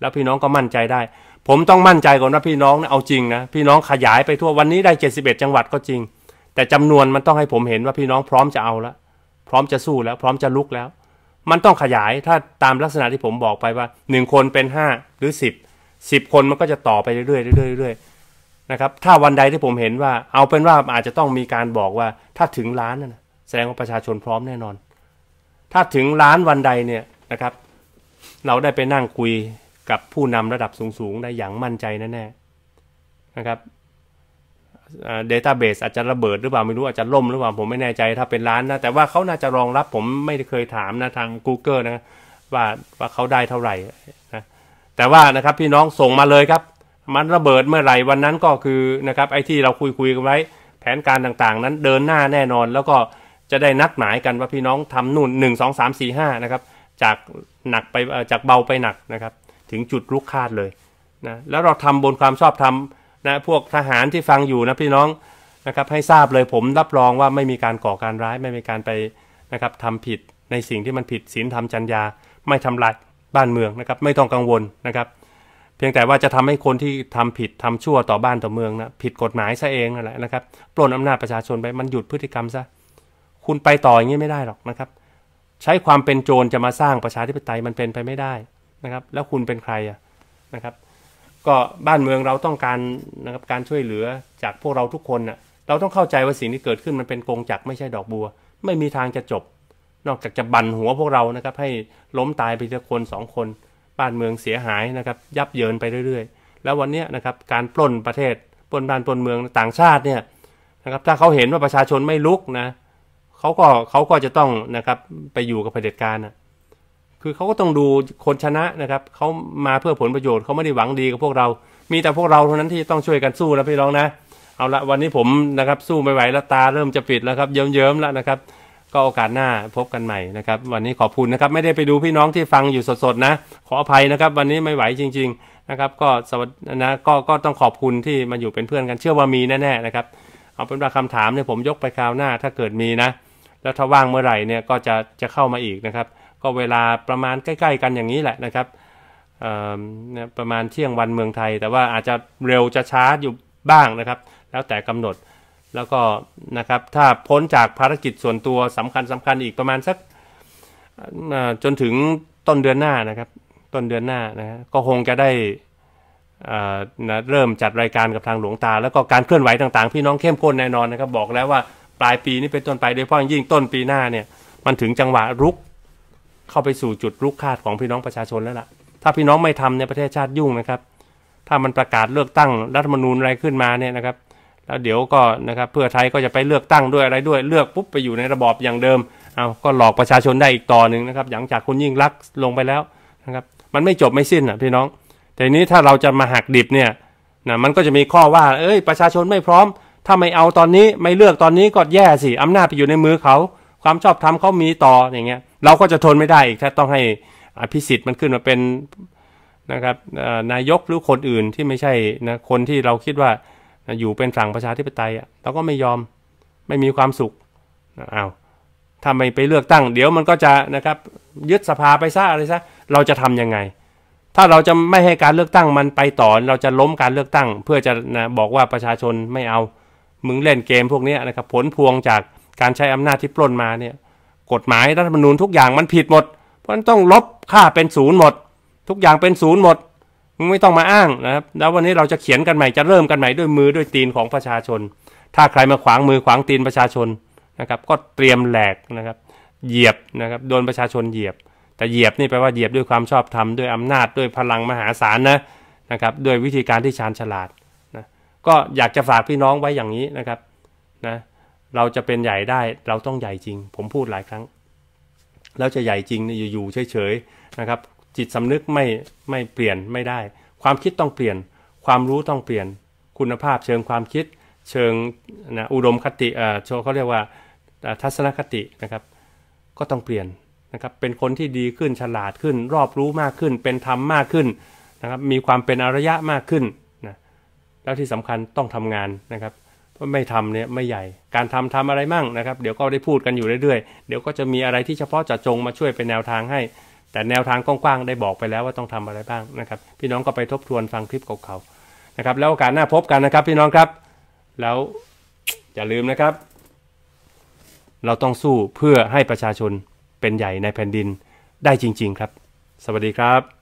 แล้วพี่น้องก็มั่นใจได้ ผมต้องมั่นใจก่อนว่าพี่น้องเอาจริงนะพี่น้องขยายไปทั่ววันนี้ได้ 71 จังหวัดก็จริง แต่จำนวนมันต้องให้ผมเห็นว่าพี่น้องพร้อมจะเอาแล้วพร้อมจะสู้แล้วพร้อมจะลุกแล้วมันต้องขยายถ้าตามลักษณะที่ผมบอกไปว่า 1 คนเป็น 5 หรือ 10 10 คนมันก็จะต่อไปเรื่อยๆเรื่อยๆเรื่อยนะครับ ถ้าวันใดที่ผมเห็นว่า เอาเป็นว่าอาจจะต้องมีการบอกว่า ถ้าถึงล้านนะแสดงว่าประชาชนพร้อมแน่นอน ถ้าถึงล้านวันใดเนี่ยนะครับ เราได้ไปนั่งคุยกับผู้นำระดับสูงๆ ได้อย่างมั่นใจแน่ๆนะครับเดต้าเบสอาจจะระเบิด หรือเปล่าไม่รู้อาจจะล่มหรือเปล่าผมไม่แน่ใจถ้าเป็นร้านนะ แต่ว่าเขาน่าจะรองรับผมไม่เคยถามนะ ทาง Google นะว่าว่าเขาได้เท่าไหร่นะแต่ว่านะครับพี่น้องส่งมาเลยครับ มันระเบิดเมื่อไหร่วันนั้นก็คือนะครับไอ้ที่เราคุยคุยกันไว้ แผนการต่างๆ นั้นเดินหน้าแน่นอน แล้วก็จะได้นัดหมายกันว่าพี่น้องทำนู่นหนึ่งงสสสอามี่ห้านะครับจากหนักไปจากเบาไปหนักนะครับถึงจุดลุกคาดเลยนะแล้วเราทำบนความชอบธรรมนะพวกทหารที่ฟังอยู่นะพี่น้องนะครับให้ทราบเลยผมรับรองว่าไม่มีการก่อการร้ายไม่มีการไปนะครับทำผิดในสิ่งที่มันผิดศีลธรรมจัญญาไม่ทำลายบ้านเมืองนะครับ ไม่ต้องกังวลนะครับ เพียงแต่ว่าจะทำให้คนที่ทำผิดทำชั่วต่อบ้านต่อเมืองนะ ผิดกฎหมายซะเองนั่นแหละนะครับปล้นอำนาจประชาชนไปมันหยุดพฤติกรรมซะคุณไปต่ออย่างนี้ไม่ได้หรอกนะครับ ใช้ความเป็นโจรจะมาสร้างประชาธิปไตยมันเป็นไปไม่ได้นะครับ แล้วคุณเป็นใครอะนะครับก็บ้านเมืองเราต้องการนะครับการช่วยเหลือจากพวกเราทุกคนนะ่ะเราต้องเข้าใจว่าสิ่งที่เกิดขึ้นมันเป็นกงจักไม่ใช่ดอกบัว ไม่มีทางจะจบ นอกจากจะบั่นหัวพวกเรานะครับ ให้ล้มตายไปทีละคนสองคน บ้านเมืองเสียหายนะครับยับเยินไปเรื่อยๆ แล้ววันนี้นะครับการปล้นประเทศปล้นบ้านปล้นเมืองต่างชาติเนี่ยนะครับถ้าเขาเห็นว่าประชาชนไม่ลุกนะเขาก็เขาก็จะต้องนะครับไปอยู่กับเผด็จการนะคือเขาก็ต้องดูคนชนะนะครับเขามาเพื่อผลประโยชน์เขาไม่ได้หวังดีกับพวกเรา มีแต่พวกเราเท่านั้นที่ต้องช่วยกันสู้นะพี่น้องนะ เอาละวันนี้ผมนะครับ สู้ไม่ไหวแล้วตาเริ่มจะปิดแล้วครับเยิ้มๆแล้วนะครับ ก็โอกาสหน้าพบกันใหม่นะครับ วันนี้ขอบคุณนะครับ ไม่ได้ไปดูพี่น้องที่ฟังอยู่สดๆนะขออภัยนะครับวันนี้ไม่ไหวจริงๆนะครับก็สวัสดีนะก็ก็ต้องขอบคุณที่มาอยู่เป็นเพื่อนกันเชื่อว่ามีแน่ๆนะครับเอาเป็นว่าคำถามเนี่ยผมยกไปคราวหน้าถ้าเกิดมีนะ แล้วถ้าว่างเมื่อไหร่เนี่ยก็จะจะเข้ามาอีกนะครับก็เวลาประมาณใกล้ๆกันอย่างนี้แหละนะครับประมาณเที่ยงวันเมืองไทย แต่ว่าอาจจะเร็วจะช้าอยู่บ้างนะครับ แล้วแต่กำหนดแล้วก็นะครับถ้าพ้นจากภารกิจส่วนตัวสำคัญสำคัญอีกประมาณสักจนถึงต้นเดือนหน้านะครับต้นเดือนหน้านะก็คงจะได้นะเริ่มจัดรายการกับทางหลวงตา แล้วก็การเคลื่อนไหวต่างๆ พี่น้องเข้มข้นแน่นอนนะครับบอกแล้วว่าปลายปีนี้เป็นต้นไปโดยเฉพาะยิ่งต้นปีหน้าเนี่ยมันถึงจังหวะรุกเข้าไปสู่จุดลุกคาดของพี่น้องประชาชนแล้วล่ะ ถ้าพี่น้องไม่ทำในประเทศชาติยุ่งนะครับ ถ้ามันประกาศเลือกตั้งรัฐมนูญอะไรขึ้นมาเนี่ยนะครับ แล้วเดี๋ยวก็นะครับเพื่อไทยก็จะไปเลือกตั้งด้วยอะไรด้วย เลือกปุ๊บไปอยู่ในระบอบอย่างเดิมเอาก็หลอกประชาชนได้อีกต่อหนึ่งนะครับหลังจากคุณยิ่งรักลงไปแล้วนะครับมันไม่จบไม่สิ้นอ่ะพี่น้อง แต่นี้ถ้าเราจะมาหักดิบเนี่ยนะมันก็จะมีข้อว่า เอ้ย ประชาชนไม่พร้อม ถ้าไม่เอาตอนนี้ไม่เลือกตอนนี้ก็แย่สิอำนาจไปอยู่ในมือเขา ความชอบธรรมเขามีต่ออย่างเงี้ยเราก็จะทนไม่ได้อีกถ้าต้องให้อภิสิทธิ์มันขึ้นมาเป็นนะครับนายกหรือคนอื่นที่ไม่ใช่นะคนที่เราคิดว่าอยู่เป็นฝั่งประชาธิปไตยเราก็ไม่ยอมไม่มีความสุขเอาถ้าไม่ไปเลือกตั้ง เดี๋ยวมันก็จะนะครับยึดสภาไปซะอะไรซะเราจะทํำยังไง ถ้าเราจะไม่ให้การเลือกตั้งมันไปต่อเราจะล้มการเลือกตั้ง เพื่อจะนะบอกว่าประชาชนไม่เอามึงเล่นเกมพวกนี้นะครับผลพวงจากการใช้อำนาจที่ปล้นมาเนี่ยกฎหมายรัฐธรรมนูญทุกอย่างมันผิดหมด เพราะนั้นต้องลบค่าเป็นศูนย์หมด ทุกอย่างเป็นศูนย์หมดไม่ต้องมาอ้างนะครับ แล้ววันนี้เราจะเขียนกันใหม่จะเริ่มกันใหม่ด้วยมือด้วยตีนของประชาชน ถ้าใครมาขวางมือขวางตีนประชาชนนะครับ ก็เตรียมแหลกนะครับ เหยียบนะครับโดนประชาชนเหยียบแต่เหยียบนี่แปลว่าเหยียบด้วยความชอบธรรมด้วยอำนาจด้วยพลังมหาศาลนะนะครับ ด้วยวิธีการที่ชาญฉลาดนะก็อยากจะฝากพี่น้องไว้อย่างนี้นะครับนะเราจะเป็นใหญ่ได้เราต้องใหญ่จริง ผมพูดหลายครั้งแล้วจะใหญ่จริงอ่ยอยู่เฉย ๆ นะครับ จิตสำนึกไม่ไม่เปลี่ยนไม่ได้ ความคิดต้องเปลี่ยน ความรู้ต้องเปลี่ยนคุณภาพเชิงความคิดเชิงนะอุดมคติเอ่อโชเขาเรียกว่าทัศนคตินะครับ ก็ต้องเปลี่ยนนะครับ เป็นคนที่ดีขึ้นฉลาดขึ้น รอบรู้มากขึ้น เป็นธรรมมากขึ้นนะครับ มีความเป็นอารยะมากขึ้นนะแล้วที่สำคัญต้องทำงานนะครับไม่ทำเนี่ยไม่ใหญ่ การทำทำอะไรมั่งนะครับ เดี๋ยวก็ได้พูดกันอยู่เรื่อยๆ เดี๋ยวก็จะมีอะไรที่เฉพาะจะจงมาช่วยเป็นแนวทางให้ แต่แนวทางกว้างๆ ได้บอกไปแล้วว่าต้องทำอะไรบ้างนะครับ พี่น้องก็ไปทบทวนฟังคลิปเก่าๆ นะครับ แล้วโอกาสหน้าพบกันนะครับ พี่น้องครับ แล้วอย่าลืมนะครับ เราต้องสู้เพื่อให้ประชาชนเป็นใหญ่ในแผ่นดินได้จริง ๆ ครับ สวัสดีครับ